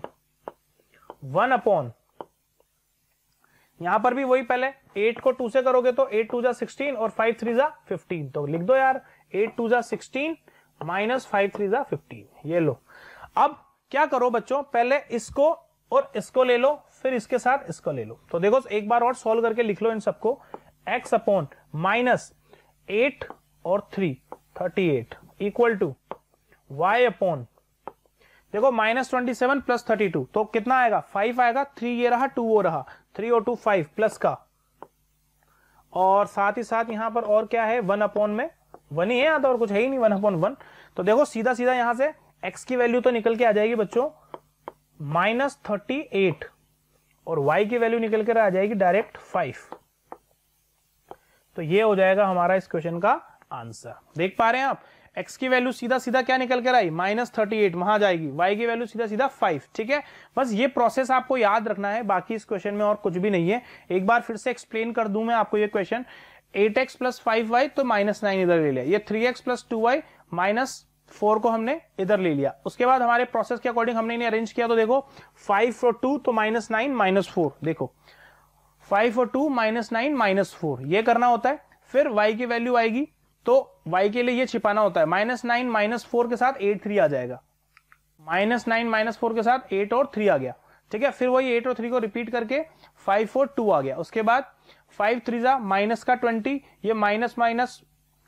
वन अपॉन यहां पर भी वही पहले एट को टू से करोगे तो एट टू जा सिक्सटीन और फाइव थ्री जा फिफ्टीन तो लिख दो यार एट टू जा सिक्सटीन माइनस फाइव थ्री जा फिफ्टीन ये लो अब क्या करो बच्चों पहले इसको और इसको ले लो फिर इसके साथ इसको ले लो तो देखो एक बार और सॉल्व करके लिख लो इन सबको एक्स अपॉन माइनस एट और three thirty eight equal to Y upon देखो minus twenty seven plus thirty two तो कितना आएगा फाइव आएगा थ्री ये रहा टू वो रहा थ्री और टू फाइव प्लस का और साथ ही साथ यहां पर और क्या है वन अपॉन में वन ही है या तो और कुछ है ही नहीं वन अपॉन वन तो देखो सीधा सीधा यहां से एक्स की वैल्यू तो निकल के आ जाएगी बच्चों माइनस थर्टी एट और वाई की वैल्यू निकल कर आ जाएगी डायरेक्ट फाइव तो ये हो जाएगा हमारा इस क्वेश्चन का आंसर देख पा रहे हैं आप एक्स की वैल्यू सीधा सीधा क्या निकल कर आई माइनस थर्टी एट वहां जाएगी वाई की वैल्यू सीधा सीधा फाइव ठीक है बस ये प्रोसेस आपको याद रखना है बाकी इस क्वेश्चन में और कुछ भी नहीं है एक बार फिर से एक्सप्लेन कर दू मैं आपको ये question eight X plus five Y तो माइनस नाइन इधर ले लिया ये three x plus two Y minus four को हमने इधर ले लिया उसके बाद हमारे प्रोसेस के अकॉर्डिंग हमने इन्हें अरेंज किया तो देखो फाइव और टू तो माइनस नाइन माइनस फोर देखो फाइव और two minus nine minus four ये करना होता है फिर y की वैल्यू आएगी तो y के लिए ये छिपाना होता है माइनस नाइन माइनस फोर के साथ एट थ्री आ जाएगा माइनस नाइन माइनस फोर के साथ एट और थ्री आ गया ठीक है फिर वही एट और थ्री को रिपीट करके फाइव फोर टू आ गया उसके बाद फाइव थ्री जा माइनस का ट्वेंटी ये माइनस माइनस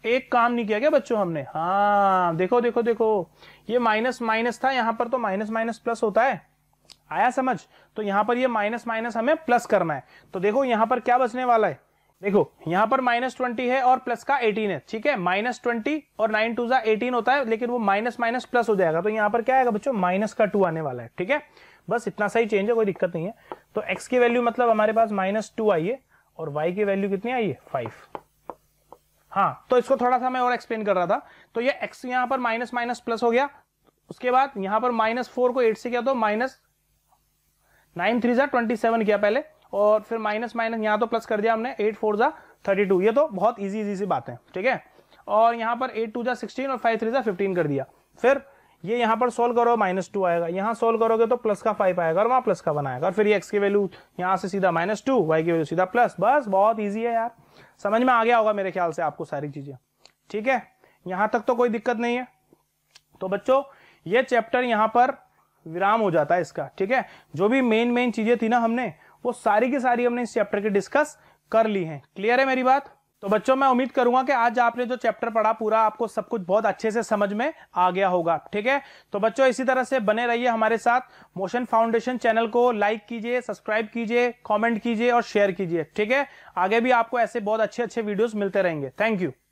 एक काम नहीं किया गया बच्चों हमने हाँ देखो देखो देखो ये माइनस माइनस था यहां पर तो माइनस माइनस प्लस होता है आया समझ तो यहां पर ये माइनस माइनस हमें प्लस करना है तो देखो यहां पर क्या बचने वाला है देखो यहां पर माइनस ट्वेंटी है और प्लस का एटीन है ठीक है माइनस ट्वेंटी और नाइन टू जा एटीन होता है लेकिन वो माइनस माइनस प्लस हो जाएगा तो यहाँ पर क्या आएगा बच्चों माइनस का टू आने वाला है ठीक है बस इतना सही चेंज है कोई दिक्कत नहीं है तो एक्स की वैल्यू मतलब हमारे पास माइनस टू आई है और वाई की वैल्यू कितनी आई है फाइव हाँ तो इसको थोड़ा सा मैं और एक्सप्लेन कर रहा था तो ये एक्स यहां पर माइनस माइनस प्लस हो गया उसके बाद यहां पर माइनस फोर को एट से किया तो माइनस नाइन थ्री जा ट्वेंटी सेवन किया पहले और फिर माइनस माइनस यहाँ तो प्लस कर दिया हमने एट फोर ज़ा थर्टी टू ये तो बहुत ईजी इजी सी बात है ठीक है और यहाँ पर एट टू ज़ा सिक्सटीन और फाइव थ्री ज़ा फिफ्टीन कर दिया फिर ये यहाँ पर सोल्व करो माइनस टू आएगा यहाँ सोल्व करोगे तो प्लस का फाइव आएगा और वहाँ प्लस का वन आएगा और फिर ये एक्स की वैल्यू यहाँ से सीधा माइनस टू वाई की वैल्यू सीधा प्लस बस बहुत ईजी है यार समझ में आ गया होगा मेरे ख्याल से आपको सारी चीज़ें ठीक है यहाँ तक तो कोई दिक्कत नहीं है तो बच्चों ये चैप्टर यहाँ पर विराम हो जाता है इसका ठीक है जो भी मेन मेन चीज़ें थी ना हमने वो सारी की सारी हमने इस चैप्टर की डिस्कस कर ली है क्लियर है मेरी बात तो बच्चों मैं उम्मीद करूंगा कि आज आपने जो चैप्टर पढ़ा पूरा आपको सब कुछ बहुत अच्छे से समझ में आ गया होगा ठीक है तो बच्चों इसी तरह से बने रहिए हमारे साथ मोशन फाउंडेशन चैनल को लाइक कीजिए सब्सक्राइब कीजिए कमेंट कीजिए और शेयर कीजिए ठीक है आगे भी आपको ऐसे बहुत अच्छे अच्छे वीडियोस मिलते रहेंगे थैंक यू